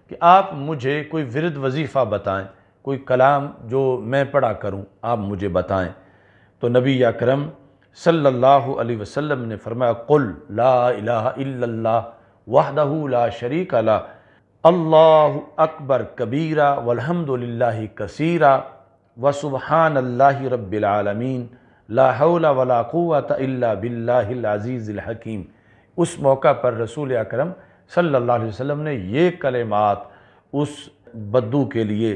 कि आप मुझे कोई विरद वजीफ़ा बताएं कोई कलाम जो मैं पढ़ा करूं आप मुझे बताएं तो नबी अक्रम सल्ला अलैहि ने फरमाया कुल ला इला इल्लल्लाह ला शरीक अला अल्लाह अकबर कबीरा वलहमदिल्ला कसीरा व सुबहान अल्लाह रबालमीन लाहौल वलाक़ुत हकीम उस मौका पर रसूल अकरम सल्लल्लाहु अलैहि वसल्लम ने ये कलेमात उस बद्दू के लिए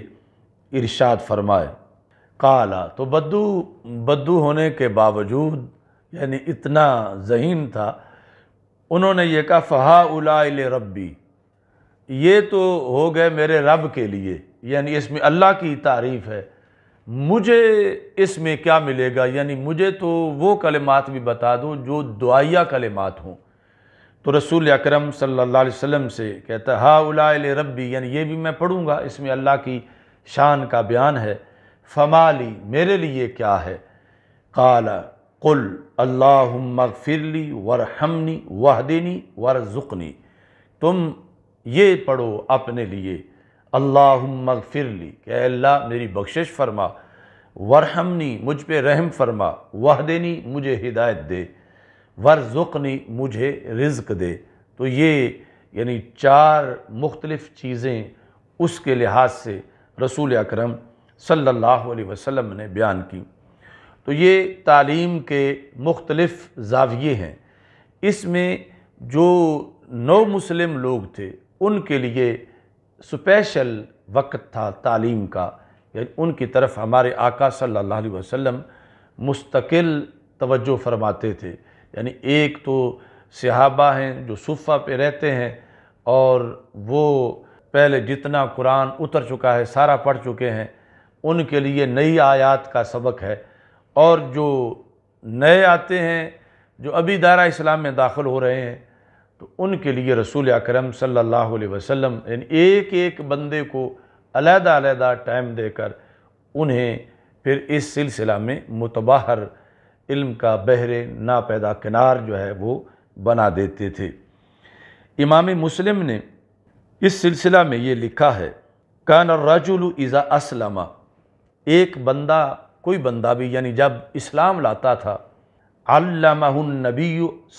इरशाद फरमाए काला तो बद्दू बद्दू होने के बावजूद यानी इतना जहीन था उन्होंने ये कहा फ़हा उला रब्बी ये तो हो गए मेरे रब के लिए यानी इसमें अल्लाह की तारीफ़ है मुझे इसमें क्या मिलेगा यानी मुझे तो वो कलमात भी बता दो जो दुआया कलेमात हों तो रसूल अकरम सल्लल्लाहु अलैहि वसल्लम से कहता हा उला रब्बी यानी ये भी मैं पढ़ूँगा इसमें अल्लाह की शान का बयान है फमाली मेरे लिए क्या है काला कुल अल्लाह मगफिरली वरहमनी वहदिनी वरजुकनी तुम ये पढ़ो अपने लिए अल्लाह मगफिर अल्लाह मेरी बख्शिश फरमा वरहमनी मुझ पर रहम फरमा वह देनी मुझे हिदायत दे जुकनी मुझे रिज्क दे तो ये यानी चार मुख्तलफ़ चीज़ें उसके लिहाज से रसूल अकरम सल्लल्लाहु अलैहि वसल्लम ने बयान की तो ये तालीम के मुख्तलफ़ जाविये हैं इसमें जो नौ मुस्लिम लोग थे उनके लिए स्पेशल वक्त था तालीम का यानी उनकी तरफ हमारे आका सल्लल्लाहु अलैहि वसल्लम मुस्तकिल तवज्जो फरमाते थे यानी एक तो सहाबा हैं जो सूफ़ा पे रहते हैं और वो पहले जितना कुरान उतर चुका है सारा पढ़ चुके हैं उनके लिए नई आयात का सबक है और जो नए आते हैं जो अभी दायरा इस्लाम में दाखिल हो रहे हैं तो उनके लिए रसूल अकरम सल्लल्लाहु अलैहि वसल्लम एक एक बंदे को अलहदा अलहदा टाइम देकर उन्हें फिर इस सिलसिला में मुतबाहर इल्म का बहरे नापैदा किनार जो है वो बना देते थे इमाम मुस्लिम ने इस सिलसिला में ये लिखा है कान रजुल इज़ा असलमा एक बंदा कोई बंदा भी यानी जब इस्लाम लाता था अल्लाहनबी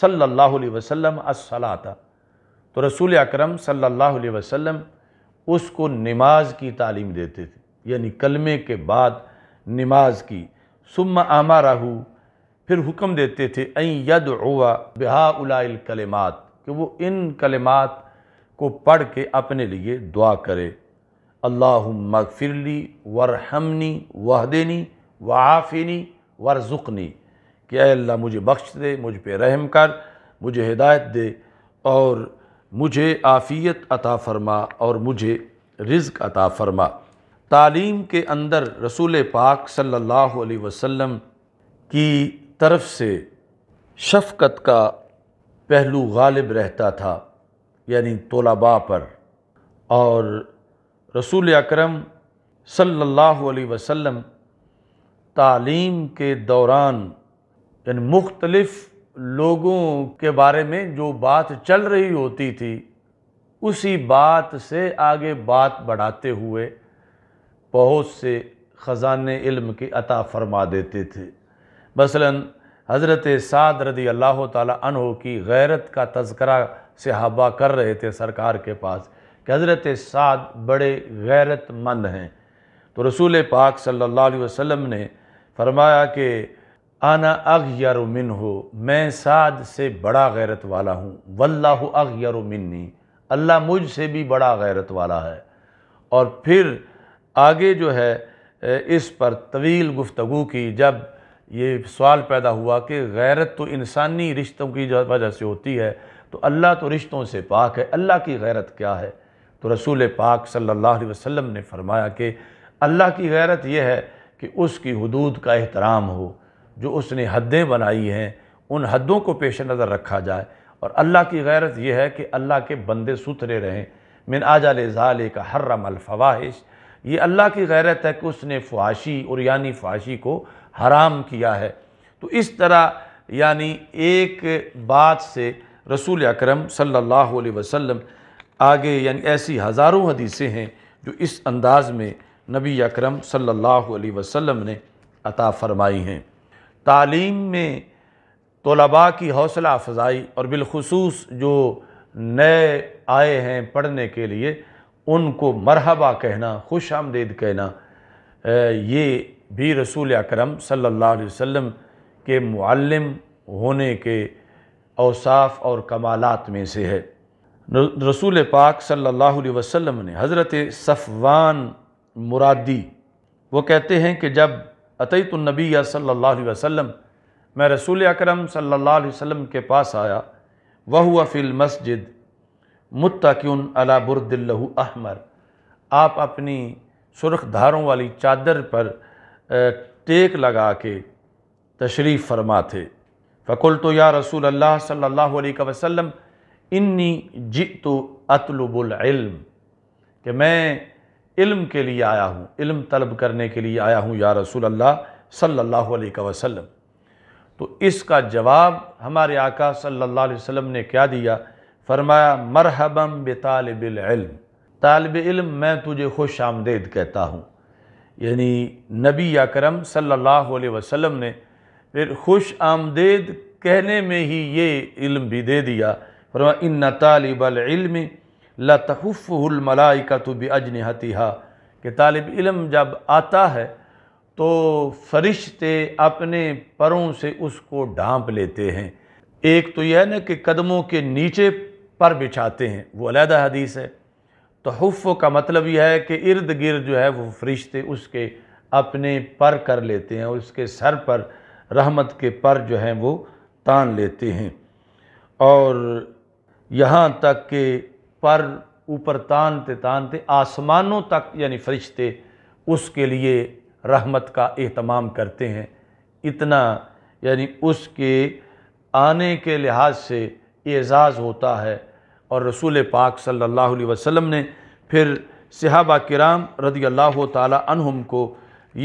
सल्ला वसम असलाता तो रसूल अकरम सल्ला वसम उसको नमाज की तालीम देते थे यानी कलमे के बाद नमाज की सुम आमा राहू फिर हुक्म देते थे अद यद ओवा बहा उलाइल कि वो इन कलमात को पढ़ के अपने लिए दुआ करे अल्लाह मगफिरली वरहमनी आफ़िनी वाफिनी वरजुकनी कि अल्लाह मुझे बख्श दे मुझ पर रहम कर मुझे हिदायत दे और मुझे आफ़ियत अता फ़रमा और मुझे रिज्क अता फ़रमा तालीम के अंदर रसूल पाक सल्लल्लाहु अलैहि वसल्लम की तरफ से शफ़क़त का पहलू गालिब रहता था यानी तोलाबा पर और रसूल अकरम सल्लल्लाहु अलैहि वसल्लम तालीम के दौरान यानी मुख्तलफ़ लोगों के बारे में जो बात चल रही होती थी उसी बात से आगे बात बढ़ाते हुए बहुत से ख़जाने इल्म की अता फरमा देते थे मसलन हज़रत साद रदी अल्लाह तहो की गैरत का तस्करा सहाबा कर रहे थे सरकार के पास कि हज़रत साद बड़े गैरतमंद हैं तो रसूल पाक सल्लल्लाहु अलैहि वसल्लम ने फरमाया कि आना अग मिन हो मैं साद से बड़ा गैरत वाला हूँ वल्लाह अग मिन्नी अल्लाह मुझसे भी बड़ा गैरत वाला है और फिर आगे जो है इस पर तवील गुफ्तु की जब ये सवाल पैदा हुआ कि गैरत तो इंसानी रिश्तों की वजह से होती है तो अल्लाह तो रिश्तों से पाक है अल्लाह की गैरत क्या है तो रसूल पाक सल्लल्लाहु अलैहि वसल्लम ने फरमाया कि अल्लाह की गैरत यह है कि उसकी हदूद का एहतराम हो जो उसने हदें बनाई हैं उन हदों को पेश नज़र रखा जाए और अल्लाह की गैरत यह है कि अल्लाह के बंदे सुथरे रहें मिन आजाल ज़ाल का हर्रम अलफवाहिश ये अल्लाह की गैरत है कि उसने फहाशी और यानी फहाशी को हराम किया है तो इस तरह यानी एक बात से रसूल अक्रम सल्ला वसम आगे यानी ऐसी हज़ारों हदीसें हैं जो इस अंदाज़ में नबी अक्रम सल्ला वसम ने अता फ़रमाई हैं तालीम में तलबा की हौसला अफजाई और बिलखसूस जो नए आए हैं पढ़ने के लिए उनको मरहबा कहना खुश आमदेद कहना ये भी रसूल अक्रम सल्ला वम के मालम होने के अवसाफ़ और कमालत में से है रसूल पाक सल्ला वसम ने हज़रत सफ़वान मुरादी वो कहते हैं कि जब अतयतुलनबी सल्ला वसम मैं रसूल अकरम सल्ला वसम के पास आया वह हुआ फ़िल मस्जिद मुतकिन अला बुरदिल्लहू अहमर आप अपनी सुरख धारों वाली चादर पर टेक लगा के तशरीफ़ फरमा थे फ़कुल तो या रसूल अल्लाह सल्ला वसम इन्नी जी तो अतलबुल्म कि मैं इल्म के लिए आया हूँ इल्म तलब करने के लिए आया हूँ या रसूल अल्लाह सल्लल्लाहु अलैहि वसल्लम तो इसका जवाब हमारे आका सल्लल्लाहु अलैहि वसल्लम ने क्या दिया फरमाया मरहबम बे तालब इल्म मैं तुझे खुश आमदेद कहता हूँ यानी नबी अकरम सल्लल्लाहु अलैहि वसल्लम ने फिर खुश आमदेद कहने में ही ये इल्म भी दे दिया फरमा इन तालब का तो भी अजनहतिहा कि तालब इलम जब आता है तो फरिश्ते अपने परों से उसको ढांप लेते हैं एक तो यह ना कि कदमों के नीचे पर बिछाते हैं वो अलहदा हदीस है तहफ़ का मतलब यह है कि इर्द गिर्द जो है वो फरिश्ते उसके अपने पर कर लेते हैं और उसके सर पर रहमत के पर जो हैं वो तान लेते हैं और यहाँ तक कि पर ऊपर तानते तानते आसमानों तक यानी फरिश्ते उसके लिए रहमत का अहतमाम करते हैं इतना यानी उसके आने के लिहाज से एज़ाज़ होता है और रसूल पाक सल्लल्लाहु अलैहि वसल्लम ने फिर सहाबा किराम रदी अल्लाह तहम को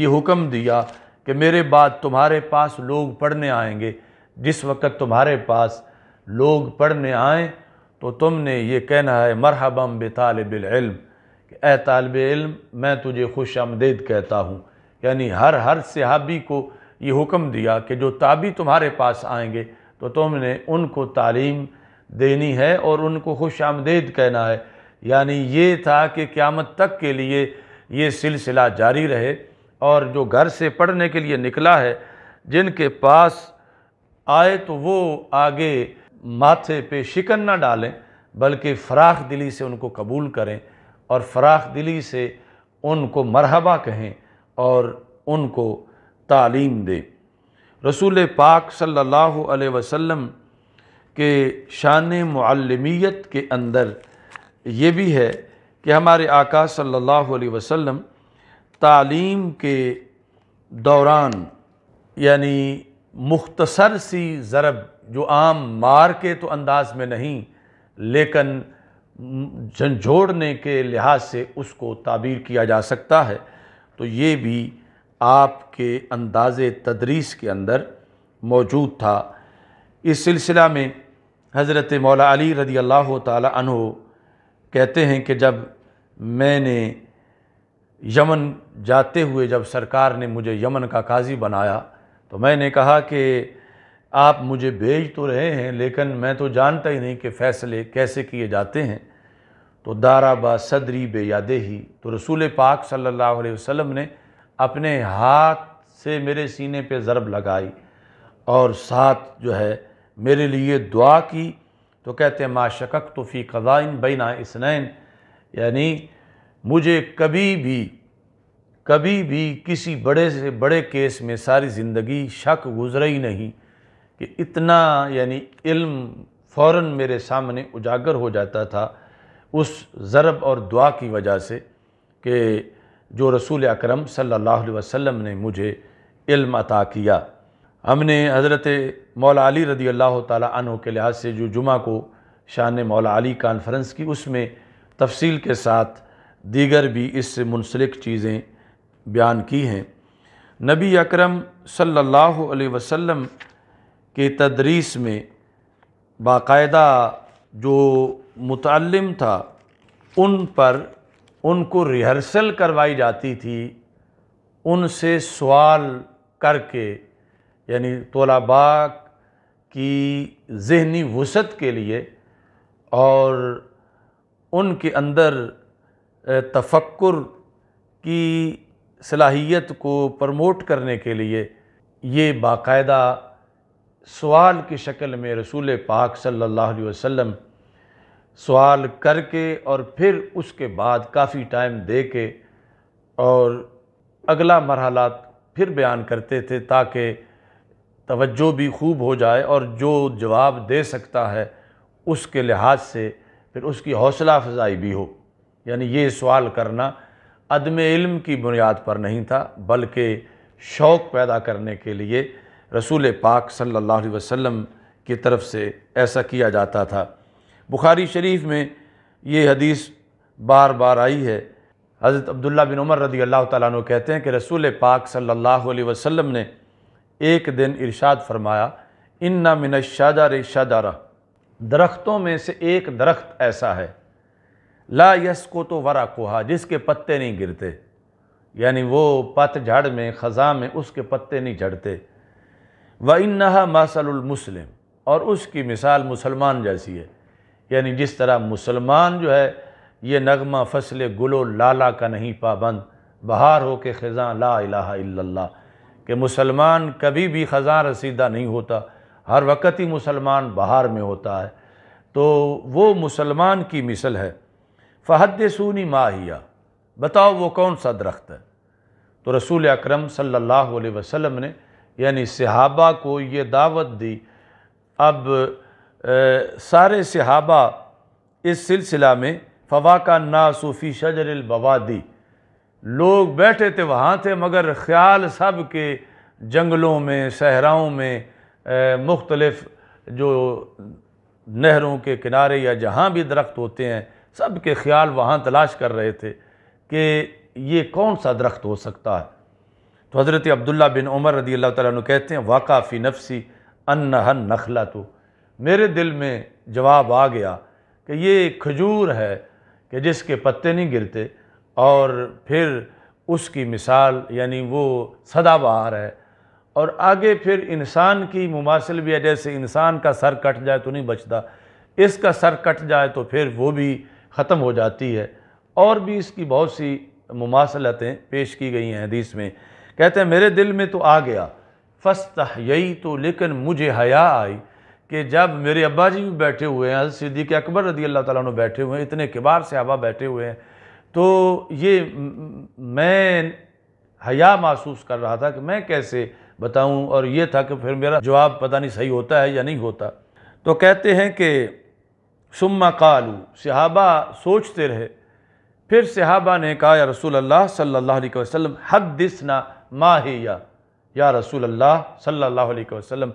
ये हुक्म दिया कि मेरे बाद तुम्हारे पास लोग पढ़ने आएंगे जिस वक्त तुम्हारे पास लोग पढ़ने आएँ तो तुमने ये कहना है मरहबम बालबिल्म कि ए तालब इल्म मैं तुझे खुश आमदेद कहता हूँ यानी हर हर सिहाबी को ये हुक्म दिया कि जो ताबी तुम्हारे पास आएंगे तो तुमने उनको तालीम देनी है और उनको खुश आमदेद कहना है यानी ये था कि क़्यामत तक के लिए ये सिलसिला जारी रहे और जो घर से पढ़ने के लिए निकला है जिनके पास आए तो वो आगे माथे पे शिकन ना डालें बल्कि फ़राख दिली से उनको कबूल करें और फ़राख दिली से उनको मरहबा कहें और उनको तालीम दें रसूल पाक सल्लल्लाहु अलैहि वसल्लम के शान मलमियत के अंदर ये भी है कि हमारे आका सल्लल्लाहु अलैहि वसल्लम तालीम के दौरान यानी मुख्तसर सी ज़रब जो आम मार के तो अंदाज में नहीं लेकिन झंझोड़ने के लिहाज से उसको ताबीर किया जा सकता है तो ये भी आपके अंदाज तदरीस के अंदर मौजूद था इस सिलसिला में हज़रत मौला अली रदी अल्लाह तहो कहते हैं कि जब मैंने यमन जाते हुए जब सरकार ने मुझे यमन का काजी बनाया तो मैंने कहा कि आप मुझे भेज तो रहे हैं लेकिन मैं तो जानता ही नहीं कि फ़ैसले कैसे किए जाते हैं तो दाराबा सदरी बे यादे ही तो रसूल पाक सल्लल्लाहु अलैहि वसल्लम ने अपने हाथ से मेरे सीने पे ज़रब लगाई और साथ जो है मेरे लिए दुआ की तो कहते हैं माँ शकक तो फ़ी कज़ाइन बैना इसनैन यानी मुझे कभी भी कभी भी किसी बड़े से बड़े केस में सारी ज़िंदगी शक गुजरा ही नहीं कि इतना यानी इल्म फ़ौर मेरे सामने उजागर हो जाता था उस ज़रब और दुआ की वजह से कि जो रसूल अकरम सल्लल्लाहु अलैहि वसल्लम ने मुझे इल्म अता किया हमने हज़रत मौला अली रदी अल्लाह तु के लिहाज से जो जुमा को शान मौला अली कॉन्फ्रेंस की उसमें तफसील के साथ दीगर भी इससे मुनसलिक चीज़ें बयान की हैं नबी अकरम सल्लल्लाहु अलैहि वसल्लम के तदरीस में बाकायदा जो मुतलम था उन पर उनको रिहर्सल करवाई जाती थी उनसे सवाल करके यानी तलबा की जहनी वसत के लिए और उनके अंदर तफक्र की सलाहियत को प्रमोट करने के लिए ये बाकायदा सवाल की शक्ल में रसूल पाक सल्लल्लाहु अलैहि वसल्लम सवाल करके और फिर उसके बाद काफ़ी टाइम दे के और अगला मरहला फिर बयान करते थे ताकि तवज्जो भी खूब हो जाए और जो जवाब दे सकता है उसके लिहाज से फिर उसकी हौसला अफजाई भी हो यानी ये सवाल करना अदम इल्म की बुनियाद पर नहीं था बल्कि शौक़ पैदा करने के लिए रसूल पाक सल्लल्लाहु अलैहि वसल्लम की तरफ से ऐसा किया जाता था बुखारी शरीफ में ये हदीस बार बार आई है हज़रत अब्दुल्ला बिन उमर रदी अल्लाह तु कहते हैं कि रसूल पाक सल्लल्लाहु अलैहि वसल्लम ने एक दिन इरशाद फरमाया इन्ना मिन शाजार शाजारा दरख्तों में से एक दरख्त ऐसा है ला यस को तो वरा कोहा जिसके पत्ते नहीं गिरते यानी वो पतझड़ में ख़ज़ा में उसके पत्ते नहीं झड़ते व इन्ना मसलमुसलिम और उसकी मिसाल मुसलमान जैसी है यानी जिस तरह मुसलमान जो है ये नगमा फसल गुलो लाला का नहीं पाबंद बहार हो के ख़जा ला अला के मुसलमान कभी भी ख़जा रसीदा नहीं होता हर वक़्त ही मुसलमान बहार में होता है तो वो मुसलमान की मिसल है फ़हद सूनी माहिया बताओ वो कौन सा दरख्त है तो रसूल अक्रम सल्ला अलैहि ने यानी सिहाबा को ये दावत दी अब आ, सारे सहाबा इस सिलसिला में फवाका ना सूफ़ी शजर लोग बैठे थे वहाँ थे मगर ख्याल सब के जंगलों में सहराओं में मुख्तलफ़ जो नहरों के किनारे या जहाँ भी दरख्त होते हैं सब के ख्याल वहाँ तलाश कर रहे थे कि ये कौन सा दरख्त हो सकता है तो हज़रत अब्दुल्ला बिन उमर रदी अल्लाह तु कहते हैं वाकाफ़ी नफसी हन नखला तो मेरे दिल में जवाब आ गया कि ये खजूर है कि जिसके पत्ते नहीं गिरते और फिर उसकी मिसाल यानी वो सदाबहार है और आगे फिर इंसान की मुमासिल भी है जैसे इंसान का सर कट जाए तो नहीं बचता इसका सर कट जाए तो फिर वो भी ख़त्म हो जाती है और भी इसकी बहुत सी मुमासलतें पेश की गई हैं हदीस में कहते हैं मेरे दिल में तो आ गया फस्त यही तो लेकिन मुझे हया आई कि जब मेरे अब्बा जी भी बैठे हुए हैं सिद्दीक अकबर रदी अल्लाह ताला बैठे हुए हैं इतने किबार आबा बैठे हुए हैं तो ये मैं हया महसूस कर रहा था कि मैं कैसे बताऊं और ये था कि फिर मेरा जवाब पता नहीं सही होता है या नहीं होता तो कहते हैं कि सुम्मा कालू सिहाबा सोचते रहे फिर सिहाबा ने कहा या रसूल अल्लाह सल्लल्लाहु अलैहि वसल्लम हद दिसना माहिया या रसूल अल्लाह सल्लल्लाहु अलैहि वसल्लम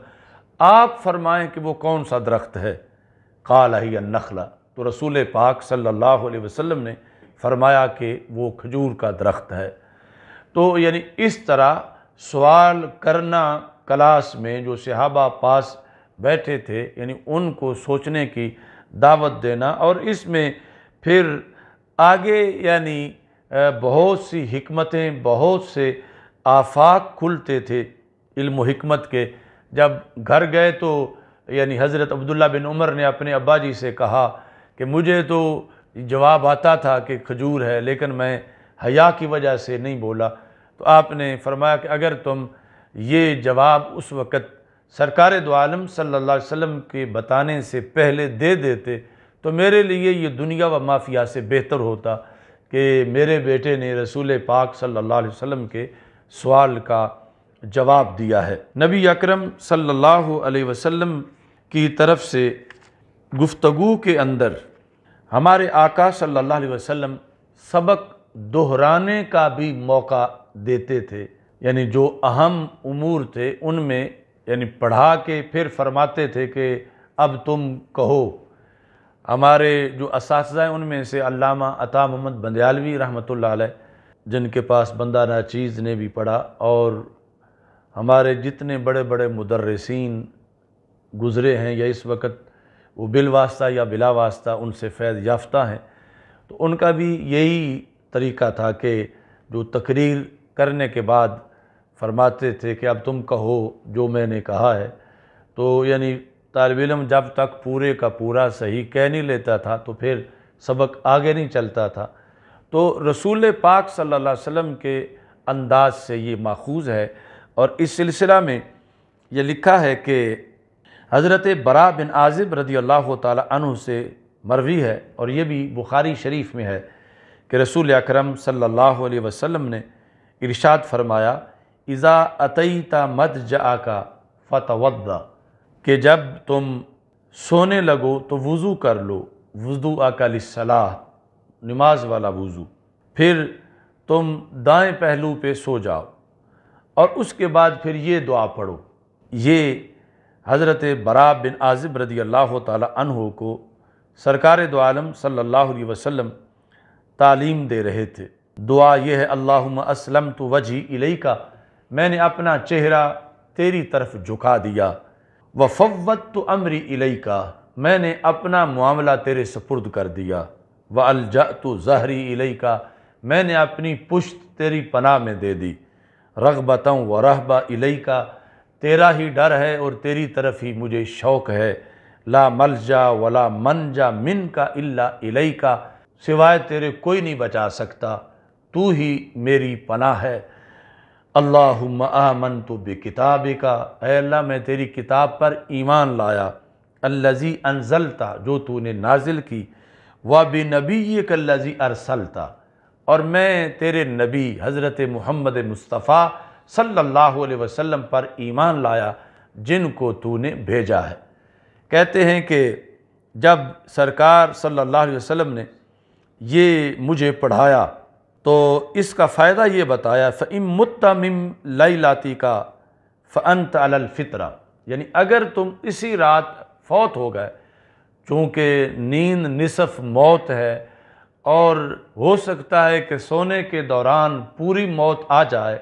आप फरमाएं कि वो कौन सा दरख्त है काला ही नखला तो रसूल पाक सल्लल्लाहु अलैहि वसल्लम ने फरमाया कि वो खजूर का दरख्त है तो यानी इस तरह सवाल करना क्लास में जो सहाबा पास बैठे थे यानी उनको सोचने की दावत देना और इसमें फिर आगे यानी बहुत सी हमतें बहुत से आफाक खुलते थे इल्म हिकमत के जब घर गए तो यानी हज़रत अब्दुल्ला बिन उमर ने अपने अब्बा जी से कहा कि मुझे तो जवाब आता था कि खजूर है लेकिन मैं हया की वजह से नहीं बोला तो आपने फरमाया कि अगर तुम ये जवाब उस वक़्त सरकार दो आलम सल्ला वम के बताने से पहले दे देते तो मेरे लिए ये दुनिया व माफिया से बेहतर होता कि मेरे बेटे ने रसूल पाक सल्ला वम के सवाल का जवाब दिया है नबी अकरम सल्लल्लाहु अलैहि वसल्लम की तरफ से गुफ्तगु के अंदर हमारे आका सल्लल्लाहु अलैहि वसल्लम सबक दोहराने का भी मौका देते थे यानी जो अहम उमूर थे उनमें यानी पढ़ा के फिर फरमाते थे कि अब तुम कहो हमारे जो इस उनमें से अल्लामा अता मोहम्मद बंदयालवी रहमतुल्लाह जिनके पास बंदा नाचीज़ ने भी पढ़ा और हमारे जितने बड़े बड़े मुदर्रसिन गुज़रे हैं या इस वक्त वो बिल वास्ता या बिला वास्ता उनसे फैज़ याफ्ता हैं तो उनका भी यही तरीका था कि जो तकरीर करने के बाद फरमाते थे कि अब तुम कहो जो मैंने कहा है तो यानी तालब इलम जब तक पूरे का पूरा सही कह नहीं लेता था तो फिर सबक आगे नहीं चलता था तो रसूल पाक सल्लल्लाहु अलैहि वसल्लम के अंदाज से ये माखूज है और इस सिलसिला में ये लिखा है कि हज़रत बरा बिन आज़िब रदी अल्लाह तु से मरवी है और ये भी बुखारी शरीफ में है कि रसूल अक्रम सल्लल्लाहु अलैहि वसल्लम ने इरशाद फरमाया इज़ा अतईता मत जा का फ़तवदा कि जब तुम सोने लगो तो वज़ू कर लो वज़ू अकल सलाह नमाज वाला वज़ू फिर तुम दाएं पहलू पे सो जाओ और उसके बाद फिर ये दुआ पढ़ो ये हज़रत बरा बिन आज़िब रदी अल्लाह तहो को सरकार दो आलम सल्लल्लाहु अलैहि वसल्लम तालीम दे रहे थे दुआ यह है अल्लाहुम असलम तो वजी इलई का मैंने अपना चेहरा तेरी तरफ झुका दिया व फ्वत तो अमरी इलई का मैंने अपना मामला तेरे सपुर्द कर दिया व अलजा तो जहरी इलई का मैंने अपनी पुश्त तेरी पनाह में दे दी रगबता व रहबा इलई का तेरा ही डर है और तेरी तरफ ही मुझे शौक़ है ला मलजा वला मन जा मिन का इल्ला इलई का सिवाय तेरे कोई नहीं बचा सकता तू ही मेरी पनाह है अल्लाह आमन तो बे किताब का अल्लाह मैं तेरी किताब पर ईमान लाया अल्लज़ी अनजलता जो तूने नाजिल की व बे नबी कल्लाजी अरसलता और मैं तेरे नबी हज़रत मोहम्मद मुस्तफ़ा सल्लल्लाहु अलैहि वसल्लम पर ईमान लाया जिनको तूने भेजा है कहते हैं कि जब सरकार सल्लल्लाहु अलैहि वसल्लम ने ये मुझे पढ़ाया तो इसका फ़ायदा ये बताया फ़ मुतमिम लई लाती का फ़ंत अलफ़ितरा यानी अगर तुम इसी रात फौत हो गए चूँकि नींद निसफ मौत है और हो सकता है कि सोने के दौरान पूरी मौत आ जाए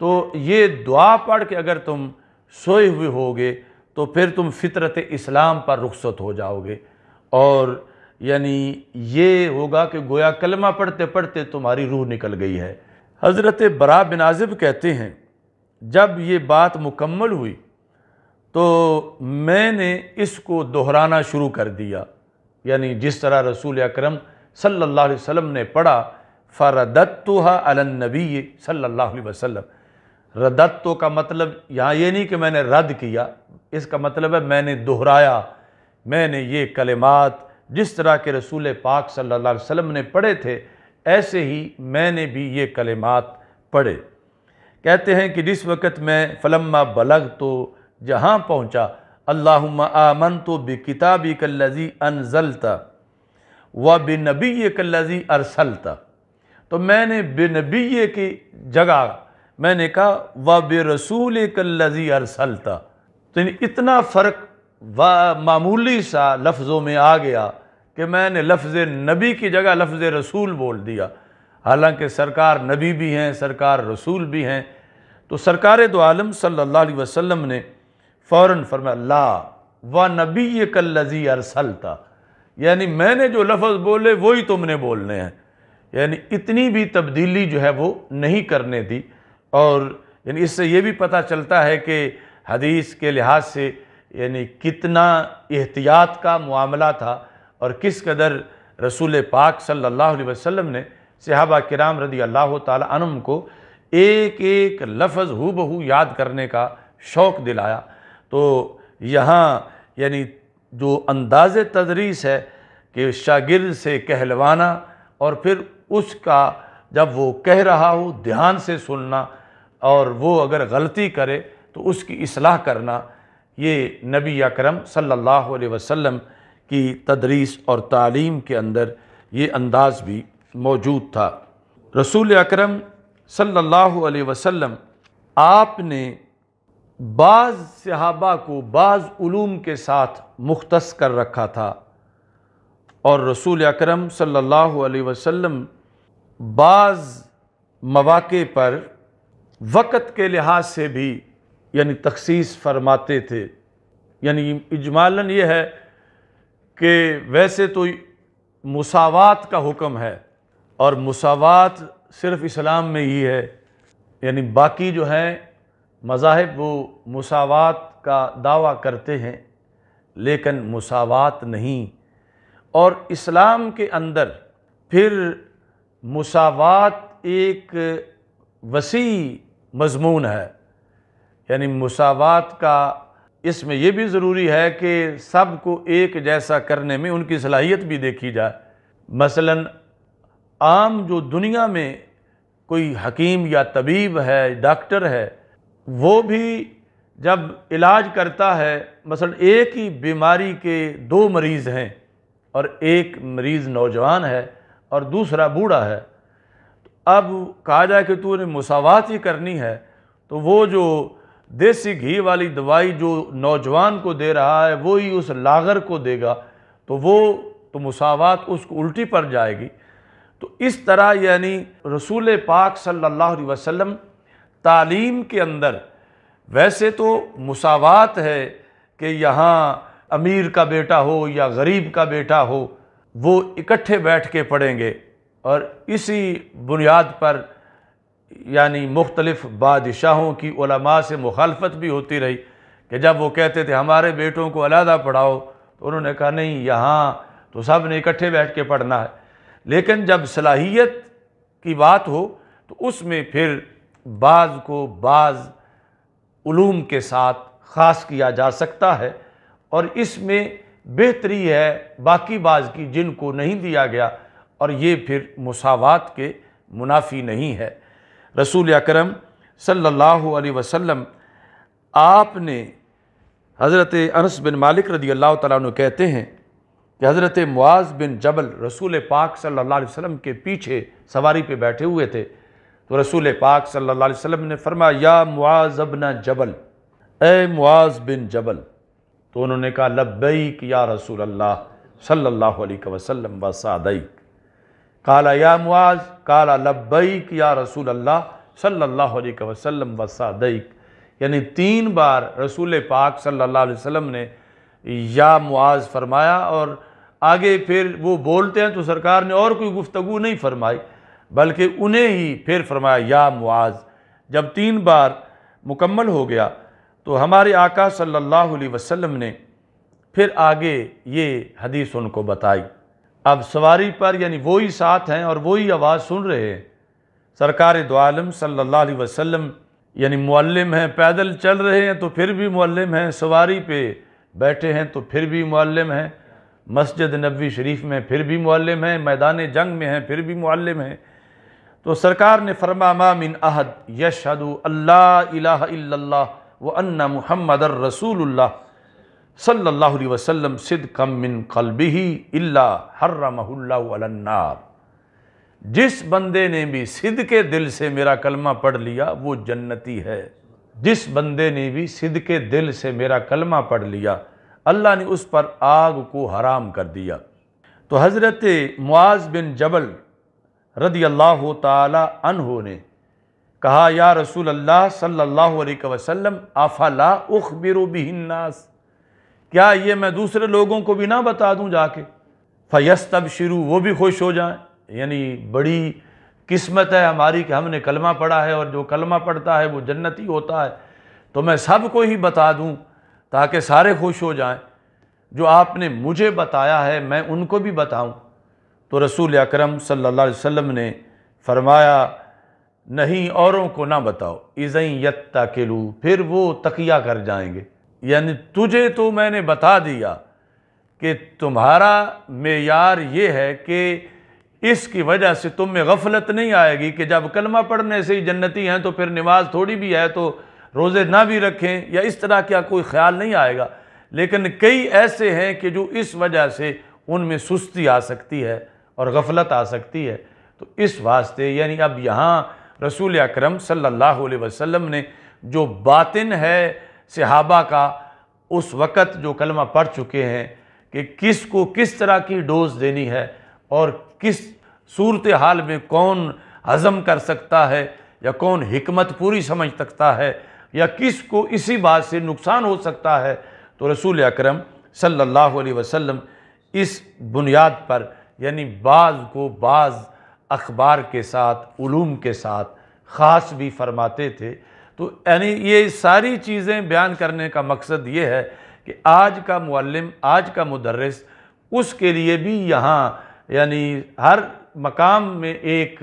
तो ये दुआ पढ़ के अगर तुम सोए हुए होगे तो फिर तुम फितरत इस्लाम पर रुखसत हो जाओगे और यानी ये होगा कि गोया कलमा पढ़ते पढ़ते तुम्हारी रूह निकल गई है हज़रत बरा बिनाजिब कहते हैं जब ये बात मुकम्मल हुई तो मैंने इसको दोहराना शुरू कर दिया यानी जिस तरह रसूल अक्रम अलैहि वसम ने पढ़ा फ़रदत्तुहा अलनबी अलैहि वसल्लम रदत्तो का मतलब यहाँ ये नहीं कि मैंने रद्द किया इसका मतलब है मैंने दोहराया मैंने ये कलेमात जिस तरह के रसूल पाक सल्लल्लाहु अलैहि वसल्लम ने पढ़े थे ऐसे ही मैंने भी ये कलमात पढ़े कहते हैं कि जिस वक़्त मैं फ़लम्मा बलग तो जहाँ पहुँचा अल्लाह आमन तो बे किताब कल्लजी अनजलता व बे नबी कल्लजी अरसलता तो मैंने नबी की जगह मैंने कहा व बे रसूल कल्लजी अरसलता तो इतना फ़र्क व मामूली सा लफ्ज़ों में आ गया कि मैंने लफ्ज़ नबी की जगह लफ्ज़ रसूल बोल दिया हालांकि सरकार नबी भी हैं सरकार रसूल भी हैं तो सरकार दो आलम सल्लल्लाहु अलैहि वसल्लम ने फ़ौर फरमा ला व नबी लजी अरसल था यानी मैंने जो लफज बोले वही तुमने बोलने हैं यानी इतनी भी तब्दीली जो है वो नहीं करने दी और यानी इससे ये भी पता चलता है कि हदीस के लिहाज से यानी कितना एहतियात का मामला था और किस कदर रसूल पाक सल्लल्लाहु अलैहि वसल्लम ने सहाबा किराम रदी अल्लाह तम को एक एक लफ्ज़ हु बहू याद करने का शौक़ दिलाया तो यहाँ यानी जो अंदाज तदरीस है कि शागिर से कहलवाना और फिर उसका जब वो कह रहा हो ध्यान से सुनना और वो अगर गलती करे तो उसकी असलाह करना ये नबी अकरम सल्लल्लाहु अलैहि वसल्लम की तदरीस और तालीम के अंदर ये अंदाज़ भी मौजूद था रसूल अकरम सल्लल्लाहु अलैहि वसल्लम आपने बाज़ सहाबा को बाज़ के साथ मुख्त कर रखा था और रसूल अकरम सल्लल्लाहु अलैहि वसल्लम बाज़ मौाक़े पर वक़्त के लिहाज से भी यानी तखसीस फरमाते थे यानी इजमालन ये है कि वैसे तो मसावत का हुक्म है और मसावत सिर्फ़ इस्लाम में ही है यानी बाकी जो हैं मज़ाहब वो मुसावात का दावा करते हैं लेकिन मसावत नहीं और इस्लाम के अंदर फिर मसावत एक वसी मजमून है यानी मसावत का इसमें यह भी ज़रूरी है कि सब को एक जैसा करने में उनकी सलाहियत भी देखी जाए मसलन आम जो दुनिया में कोई हकीम या तबीब है डॉक्टर है वो भी जब इलाज करता है मसल एक ही बीमारी के दो मरीज़ हैं और एक मरीज़ नौजवान है और दूसरा बूढ़ा है तो अब कहा जाए कि तूने मसावत ही करनी है तो वो जो देसी घी वाली दवाई जो नौजवान को दे रहा है वो ही उस लागर को देगा तो वो तो मसावत उसको उल्टी पर जाएगी तो इस तरह यानी रसूल पाक सल्लल्लाहु अलैहि वसल्लम तालीम के अंदर वैसे तो मसावत है कि यहाँ अमीर का बेटा हो या गरीब का बेटा हो वो इकट्ठे बैठ के पढ़ेंगे और इसी बुनियाद पर यानी मुख्तलफ़ बादशाहों की से मुखालफत भी होती रही कि जब वो कहते थे हमारे बेटों को अलहदा पढ़ाओ तो उन्होंने कहा नहीं यहाँ तो सब ने इकट्ठे बैठ के पढ़ना है लेकिन जब सलाहियत की बात हो तो उसमें फिर बाज़ को बाज़ के साथ ख़ास किया जा सकता है और इसमें बेहतरी है बाकी बाज़ की जिनको नहीं दिया गया और ये फिर मसावत के मुनाफी नहीं है रसूल अकरम सल्लल्लाहु अलैहि वसल्लम आपने हज़रत अनस बिन मालिक रदी अल्लाह तु कहते हैं कि हज़रत मुआज़ बिन जबल रसूल पाक सल्लल्लाहु अलैहि वसल्लम के पीछे सवारी पे बैठे हुए थे तो रसूल पाक सल्लल्लाहु अलैहि वसल्लम ने फरमाया या मुआज़ अबना जबल ए मुआज़ बिन जबल तो उन्होंने कहा लब्बैक या रसूल अल्लाह सल्लल्लाहु अलैहि वसल्लम व सादैक काला या मुआज़ काला लब्बैक या रसूल अल्लाह सल्लल्लाहु अलैहि वसल्लम व सादैक यानी तीन बार रसूल पाक सल्लल्लाहु अलैहि वसल्लम ने या मुआज़ फरमाया और आगे फिर वो बोलते हैं तो सरकार ने और कोई गुफ्तगु नहीं फरमाई बल्कि उन्हें ही फिर फरमाया या मुआज़ जब तीन बार मुकम्मल हो गया तो हमारे आका सल्लल्लाहु अलैहि वसल्लम ने फिर आगे ये हदीस उनको बताई अब सवारी पर यानी वही साथ हैं और वही आवाज़ सुन रहे हैं सरकार दोआलम सल्लल्लाहु अलैहि वसल्लम यानी मुअल्लम हैं पैदल चल रहे हैं तो फिर भी मुअल्लम हैं सवारी पे बैठे हैं तो फिर भी मुअल्लम हैं मस्जिद नबी शरीफ में फिर भी मुअल्लम हैं मैदान जंग में हैं फिर भी मुअल्लम हैं तो सरकार ने फरमा मिन अहद यशद अल्लाह व अन्ना मुहम्मद रसूलुल्लाह सल्लल्लाहु अलैहि वसल्लम सिदकम मिन कलबिही इल्ला हर्रमहुल्लाह जिस बंदे ने भी सिद के दिल से मेरा कलमा पढ़ लिया वो जन्नती है जिस बंदे ने भी सिद के दिल से मेरा कलमा पढ़ लिया अल्लाह ने उस पर आग को हराम कर दिया तो हज़रत मुआज़ बिन जबल रदी अल्लाह तहो ने कहा या रसूल अल्लाह सल्लल्लाहु अलैहि वसल्लम आफाला उख बिरुबिन्नास क्या ये मैं दूसरे लोगों को भी ना बता दूं जाके फ़यस तब शुरू वो भी खुश हो जाए यानी बड़ी किस्मत है हमारी कि हमने कलमा पढ़ा है और जो कलमा पढ़ता है वो जन्नती होता है तो मैं सब को ही बता दूं ताकि सारे खुश हो जाएं जो आपने मुझे बताया है मैं उनको भी बताऊं तो रसूल अक्रम सम ने फरमाया नहीं औरों को ना बताओ इज़ई के लू फिर वो तकिया कर जाएंगे यानी तुझे तो मैंने बता दिया कि तुम्हारा मैार ये है कि इसकी वजह से तुम में गफलत नहीं आएगी कि जब कलमा पढ़ने से ही जन्नती हैं तो फिर नमाज थोड़ी भी है तो रोज़े ना भी रखें या इस तरह का कोई ख्याल नहीं आएगा लेकिन कई ऐसे हैं कि जो इस वजह से उनमें सुस्ती आ सकती है और गफलत आ सकती है तो इस वास्ते यानी अब यहाँ रसूल अक्रम सल्लल्लाहु अलैहि वसल्लम ने जो बातिन है सहाबा का उस वक़्त जो कलमा पढ़ चुके हैं कि किस को किस तरह की डोज़ देनी है और किस सूरत हाल में कौन हज़म कर सकता है या कौन हमत पूरी समझ सकता है या किस को इसी बात से नुकसान हो सकता है तो रसूल अक्रम सल्लल्लाहु अलैहि वसल्लम इस बुनियाद पर यानी बाज़ को बाज़ अखबार के साथ ूम के साथ ख़ास भी फरमाते थे तो यानी ये सारी चीज़ें बयान करने का मकसद ये है कि आज का मल्लम आज का मदरस उसके लिए भी यहाँ यानी हर मकाम में एक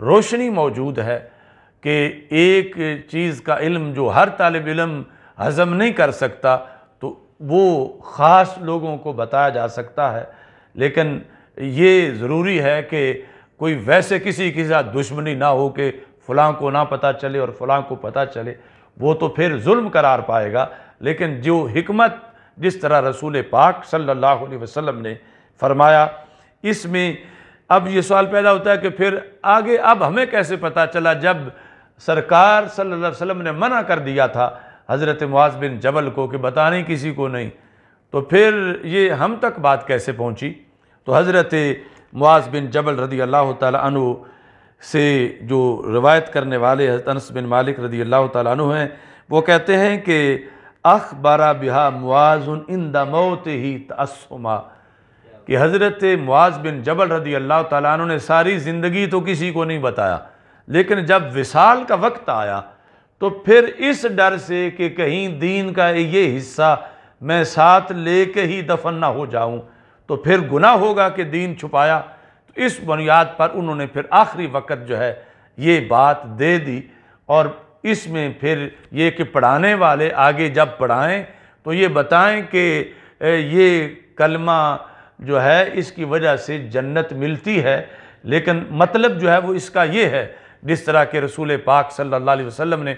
रोशनी मौजूद है कि एक चीज़ का इल्म जो हर तालब इलम हज़म नहीं कर सकता तो वो ख़ास लोगों को बताया जा सकता है लेकिन ये ज़रूरी है कि कोई वैसे किसी के साथ दुश्मनी ना हो के फ़लाँ को ना पता चले और फ़लाँ को पता चले वो तो फिर जुल्म करार पाएगा लेकिन जो हमत जिस तरह रसूल पाक सल्लल्लाहु अलैहि वसल्लम ने फरमाया इसमें अब ये सवाल पैदा होता है कि फिर आगे अब हमें कैसे पता चला जब सरकार सल्लल्लाहु अलैहि वसल्लम ने मना कर दिया था हज़रत मुआज़ बिन जबल को कि बताने किसी को नहीं तो फिर ये हम तक बात कैसे पहुँची तो हज़रत मुआज़ बिन जबल रदी अल्लाह तु से जो रवायत करने वाले अनस बिन मालिक रदी अल्लाह तु हैं वो कहते हैं कि अख बारा बिहा मुआजुन इन मौत ही तस्मा कि हज़रत मुआज़ बिन जबल रदी अल्लाह तु ने सारी ज़िंदगी तो किसी को नहीं बताया लेकिन जब विशाल का वक्त आया तो फिर इस डर से कि कहीं दीन का ये हिस्सा मैं साथ ले कर ही दफन ना हो जाऊँ तो फिर गुना होगा कि दीन छुपाया तो इस बुनियाद पर उन्होंने फिर आखिरी वक्त जो है ये बात दे दी और इसमें फिर ये कि पढ़ाने वाले आगे जब पढ़ाएं तो ये बताएं कि ये कलमा जो है इसकी वजह से जन्नत मिलती है लेकिन मतलब जो है वो इसका ये है जिस तरह के रसूल पाक सल्लल्लाहु अलैहि वसल्लम ने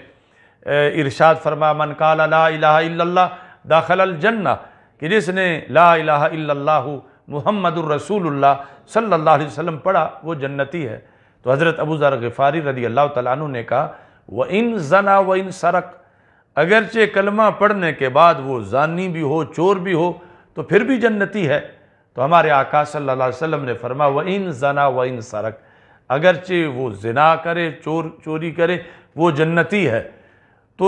इरशाद फरमा मन काला ला इलाहा इल्लल्लाह दाखल जन्ना कि जिसने ला इलाह मोहम्मद रसूलुल्लाह सल्लल्लाहु अलैहि वसल्लम पढ़ा वो जन्नती है तो हज़रत अबू ज़र गफ़ारी रदी अल्लाह तु ने कहा व इन जना व इन सरक अगरचे कलमा पढ़ने के बाद वो जानी भी हो चोर भी हो तो फिर भी जन्नती है तो हमारे आका सल्ला वसम ने फरमा व इन जना व इन सरक अगरचे वो जना करे चोर चोरी करे वो जन्नती है तो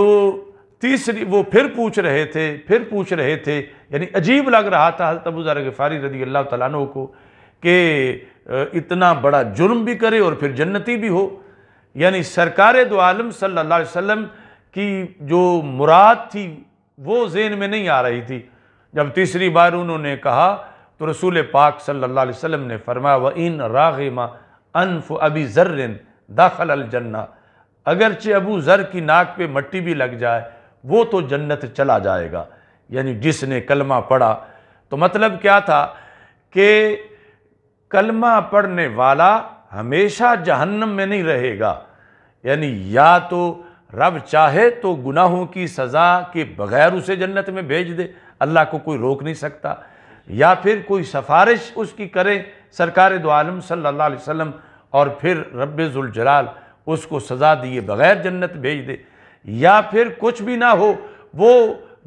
तीसरी वो फिर पूछ रहे थे फिर पूछ रहे थे यानी अजीब लग रहा था हजरत ज़र गफ़ारी रदी अल्लाह तु को कि इतना बड़ा जुर्म भी करे और फिर जन्नती भी हो यानी सरकार दो आलम सल्लल्लाहु अलैहि वसल्लम की जो मुराद थी वो जेन में नहीं आ रही थी जब तीसरी बार उन्होंने कहा तो रसूल पाक सल्लल्लाहु अलैहि वसल्लम ने फरमाया व इन रागिमा अनफ अबी जर्रन दाखल जन्ना अगरचे अबू ज़र की नाक पे मट्टी भी लग जाए वो तो जन्नत चला जाएगा यानी जिसने कलमा पढ़ा तो मतलब क्या था कि कलमा पढ़ने वाला हमेशा जहन्नम में नहीं रहेगा यानी या तो रब चाहे तो गुनाहों की सज़ा के बग़ैर उसे जन्नत में भेज दे अल्लाह को कोई रोक नहीं सकता या फिर कोई सफ़ारिश उसकी करें सरकार दो आलम सल्ला वसल्लम और फिर जलाल उसको सज़ा दिए बग़ैर जन्नत भेज दे या फिर कुछ भी ना हो वो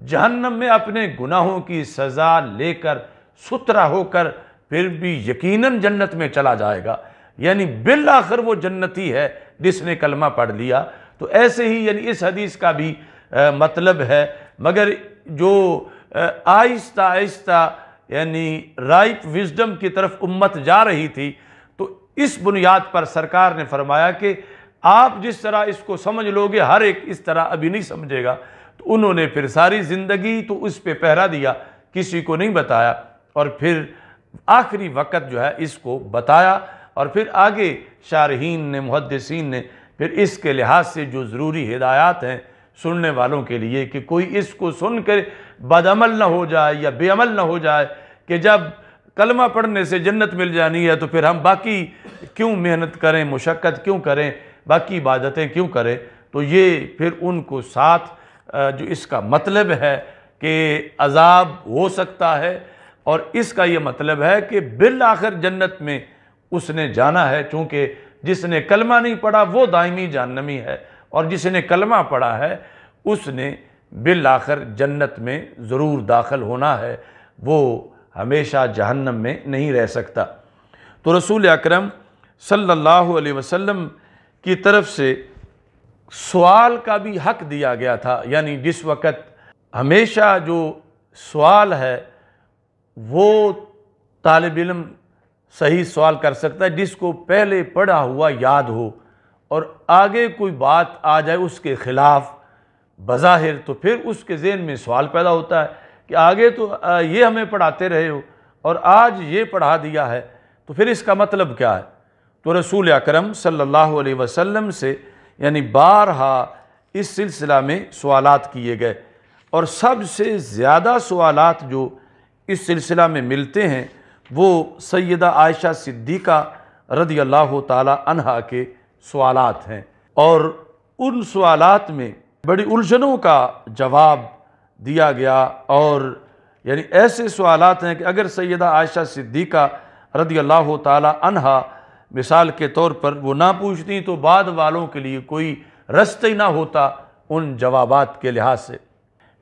जहन्नम में अपने गुनाहों की सज़ा लेकर सुतरा होकर फिर भी यकीनन जन्नत में चला जाएगा यानी बिल आखिर वो जन्नती है जिसने कलमा पढ़ लिया तो ऐसे ही यानी इस हदीस का भी आ, मतलब है मगर जो आहिस्ता आहिस्ता यानी राइट विजडम की तरफ उम्मत जा रही थी तो इस बुनियाद पर सरकार ने फरमाया कि आप जिस तरह इसको समझ लोगे हर एक इस तरह अभी नहीं समझेगा तो उन्होंने फिर सारी ज़िंदगी तो उस पर पहरा दिया किसी को नहीं बताया और फिर आखिरी वक़्त जो है इसको बताया और फिर आगे शारहन ने मुहदसिन ने फिर इसके लिहाज से जो ज़रूरी हिदायत हैं सुनने वालों के लिए कि कोई इसको सुन कर बदअमल ना हो जाए या बेअमल ना हो जाए कि जब कलमा पढ़ने से जन्नत मिल जानी है तो फिर हम बाकी क्यों मेहनत करें मुशक्क़त क्यों करें बाकी इबादतें क्यों करें तो ये फिर उनको साथ जो इसका मतलब है कि अजाब हो सकता है और इसका ये मतलब है कि बिल आखिर जन्नत में उसने जाना है चूँकि जिसने कलमा नहीं पढ़ा वो दायमी जाननमी है और जिसने कलमा पढ़ा है उसने बिल आखिर जन्नत में ज़रूर दाखिल होना है वो हमेशा जहन्नम में नहीं रह सकता तो रसूल अकरम सल्लल्लाहु अलैहि वसल्लम की तरफ से सवाल का भी हक दिया गया था यानी जिस वक़्त हमेशा जो सवाल है वो तालब इलम सही सवाल कर सकता है जिसको पहले पढ़ा हुआ याद हो और आगे कोई बात आ जाए उसके ख़िलाफ़ बज़ाहिर तो फिर उसके जेन में सवाल पैदा होता है कि आगे तो ये हमें पढ़ाते रहे हो और आज ये पढ़ा दिया है तो फिर इसका मतलब क्या है तो रसूल अकरम सल्लल्लाहु अलैहि वसल्लम से यानी बारहा इस सिलसिला में सवालत किए गए और सबसे ज़्यादा सवालत जो इस सिलसिला में मिलते हैं वो सैदा आयशा सिद्दीक़ा रदी अल्लाह तहा के सवालत हैं और उन सवालत में बड़ी उलझनों का जवाब दिया गया और यानी ऐसे सवालत हैं कि अगर सैदा आयशा सिद्दीक़ा रदी अल्लाह तहा मिसाल के तौर पर वो ना पूछती तो बाद वालों के लिए कोई रस्ते ही ना होता उन जवाबात के लिहाज से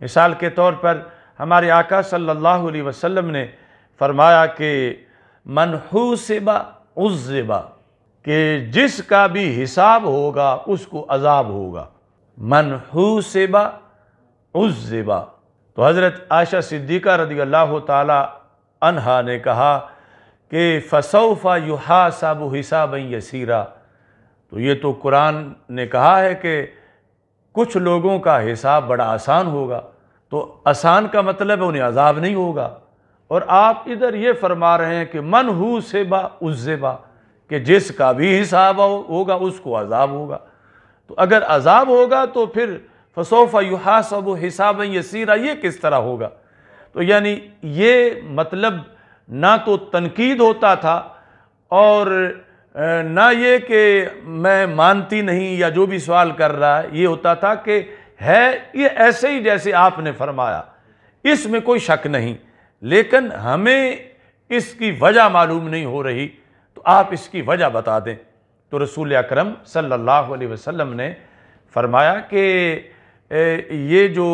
मिसाल के तौर पर हमारे आका सल्लल्लाहु अलैहि वसल्लम ने फरमाया कि मनहूसबा उज़बा कि जिसका भी हिसाब होगा उसको अजाब होगा मनहूसबा उज़बा तो हज़रत आशा सिद्दीक़ा रदी अल्लाह तह ने कहा कि फसौफ़ा युहा साब हिसाब यसीरा तो ये तो कुरान ने कहा है कि कुछ लोगों का हिसाब बड़ा आसान होगा तो आसान का मतलब है उन्हें अजाब नहीं होगा और आप इधर ये फरमा रहे हैं कि मन हु से बा उस जेबा कि जिसका भी हिसाब होगा उसको अजाब होगा तो अगर अजाब होगा तो फिर फसोफ़ा युहा सब हिसाब यसीरा ये किस तरह होगा तो यानी ये मतलब ना तो तनकीद होता था और ना ये कि मैं मानती नहीं या जो भी सवाल कर रहा है ये होता था कि है ये ऐसे ही जैसे आपने फरमाया इसमें कोई शक नहीं लेकिन हमें इसकी वजह मालूम नहीं हो रही तो आप इसकी वजह बता दें तो रसूल अकरम सल्लल्लाहु अलैहि वसल्लम ने फरमाया कि ये जो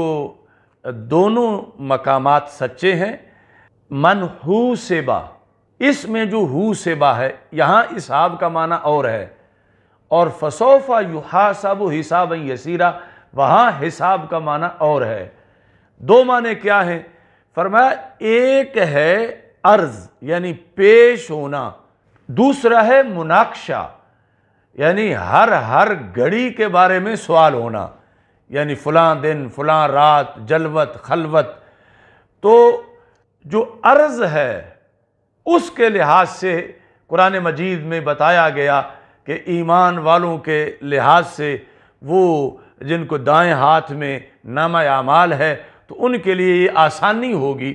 दोनों मकामात सच्चे हैं मन हु सेबा इसमें जो हु सेबा है यहाँ इसहाब का माना और है और फसोफा सब हिसाब यसीरा वहाँ हिसाब का माना और है दो माने क्या हैं फरमाया एक है अर्ज यानी पेश होना दूसरा है मुनाक्षा यानी हर हर घड़ी के बारे में सवाल होना यानी फलां दिन फ़लाँ रात जलवत खलवत तो जो अर्ज़ है उसके लिहाज से कुरान मजीद में बताया गया कि ईमान वालों के लिहाज से वो जिनको दाएं हाथ में नामा आमाल है तो उनके लिए ये आसानी होगी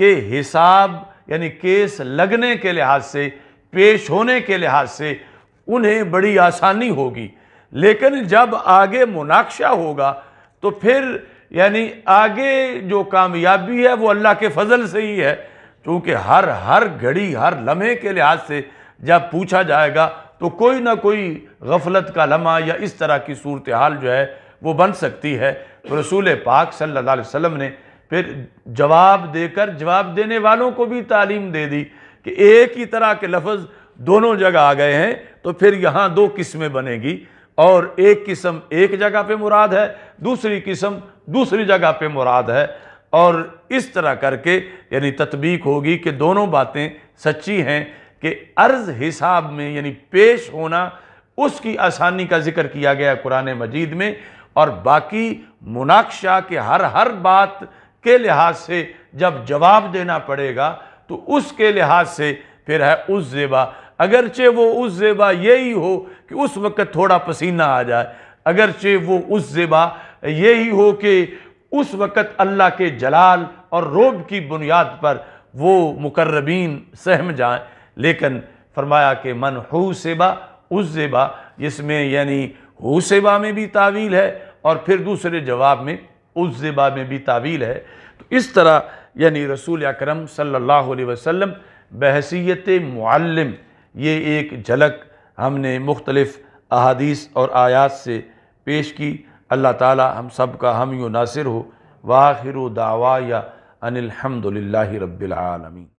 कि हिसाब यानी केस लगने के लिहाज से पेश होने के लिहाज से उन्हें बड़ी आसानी होगी लेकिन जब आगे मुनाक्षा होगा तो फिर यानी आगे जो कामयाबी है वो अल्लाह के फजल से ही है क्योंकि हर हर घड़ी हर लम्हे के लिहाज से जब पूछा जाएगा तो कोई ना कोई गफलत का लम्हा या इस तरह की सूरत हाल जो है वो बन सकती है तो रसूल पाक सल्लल्लाहु अलैहि वसल्लम ने फिर जवाब देकर जवाब देने वालों को भी तालीम दे दी कि एक ही तरह के लफ्ज़ दोनों जगह आ गए हैं तो फिर यहाँ दो किस्में बनेगी और एक किस्म एक जगह पे मुराद है दूसरी किस्म दूसरी जगह पे मुराद है और इस तरह करके यानी तत्बीक होगी कि दोनों बातें सच्ची हैं कि अर्ज हिसाब में यानी पेश होना उसकी आसानी का जिक्र किया गया कुरान मजीद में और बाकी मुनाक्षा के हर हर बात के लिहाज से जब जवाब देना पड़ेगा तो उसके लिहाज से फिर है उस जेबा अगरचे वो उस जेबा यही हो कि उस वक़्त थोड़ा पसीना आ जाए अगरचे वो उस जेबा यही हो कि उस वक़्त अल्लाह के जलाल और रोब की बुनियाद पर वो मुकर्रबीन सहम जाएं लेकिन फरमाया कि मन हुसेबा उसेबा जिसमें यानी हुसेबा में भी तावील है और फिर दूसरे जवाब में उसेबा में भी तावील है तो इस तरह यानी रसूल अकरम सल्लल्लाहु अलैहि वसल्लम बहसीत मुअल्लिम ये एक झलक हमने मुख्तलफ़ अहादीस और आयात से पेश की اللہ تعالی ہم سب کا ہم یوں ناصر ہو واخر دعوایا ان الحمد للہ رب العالمین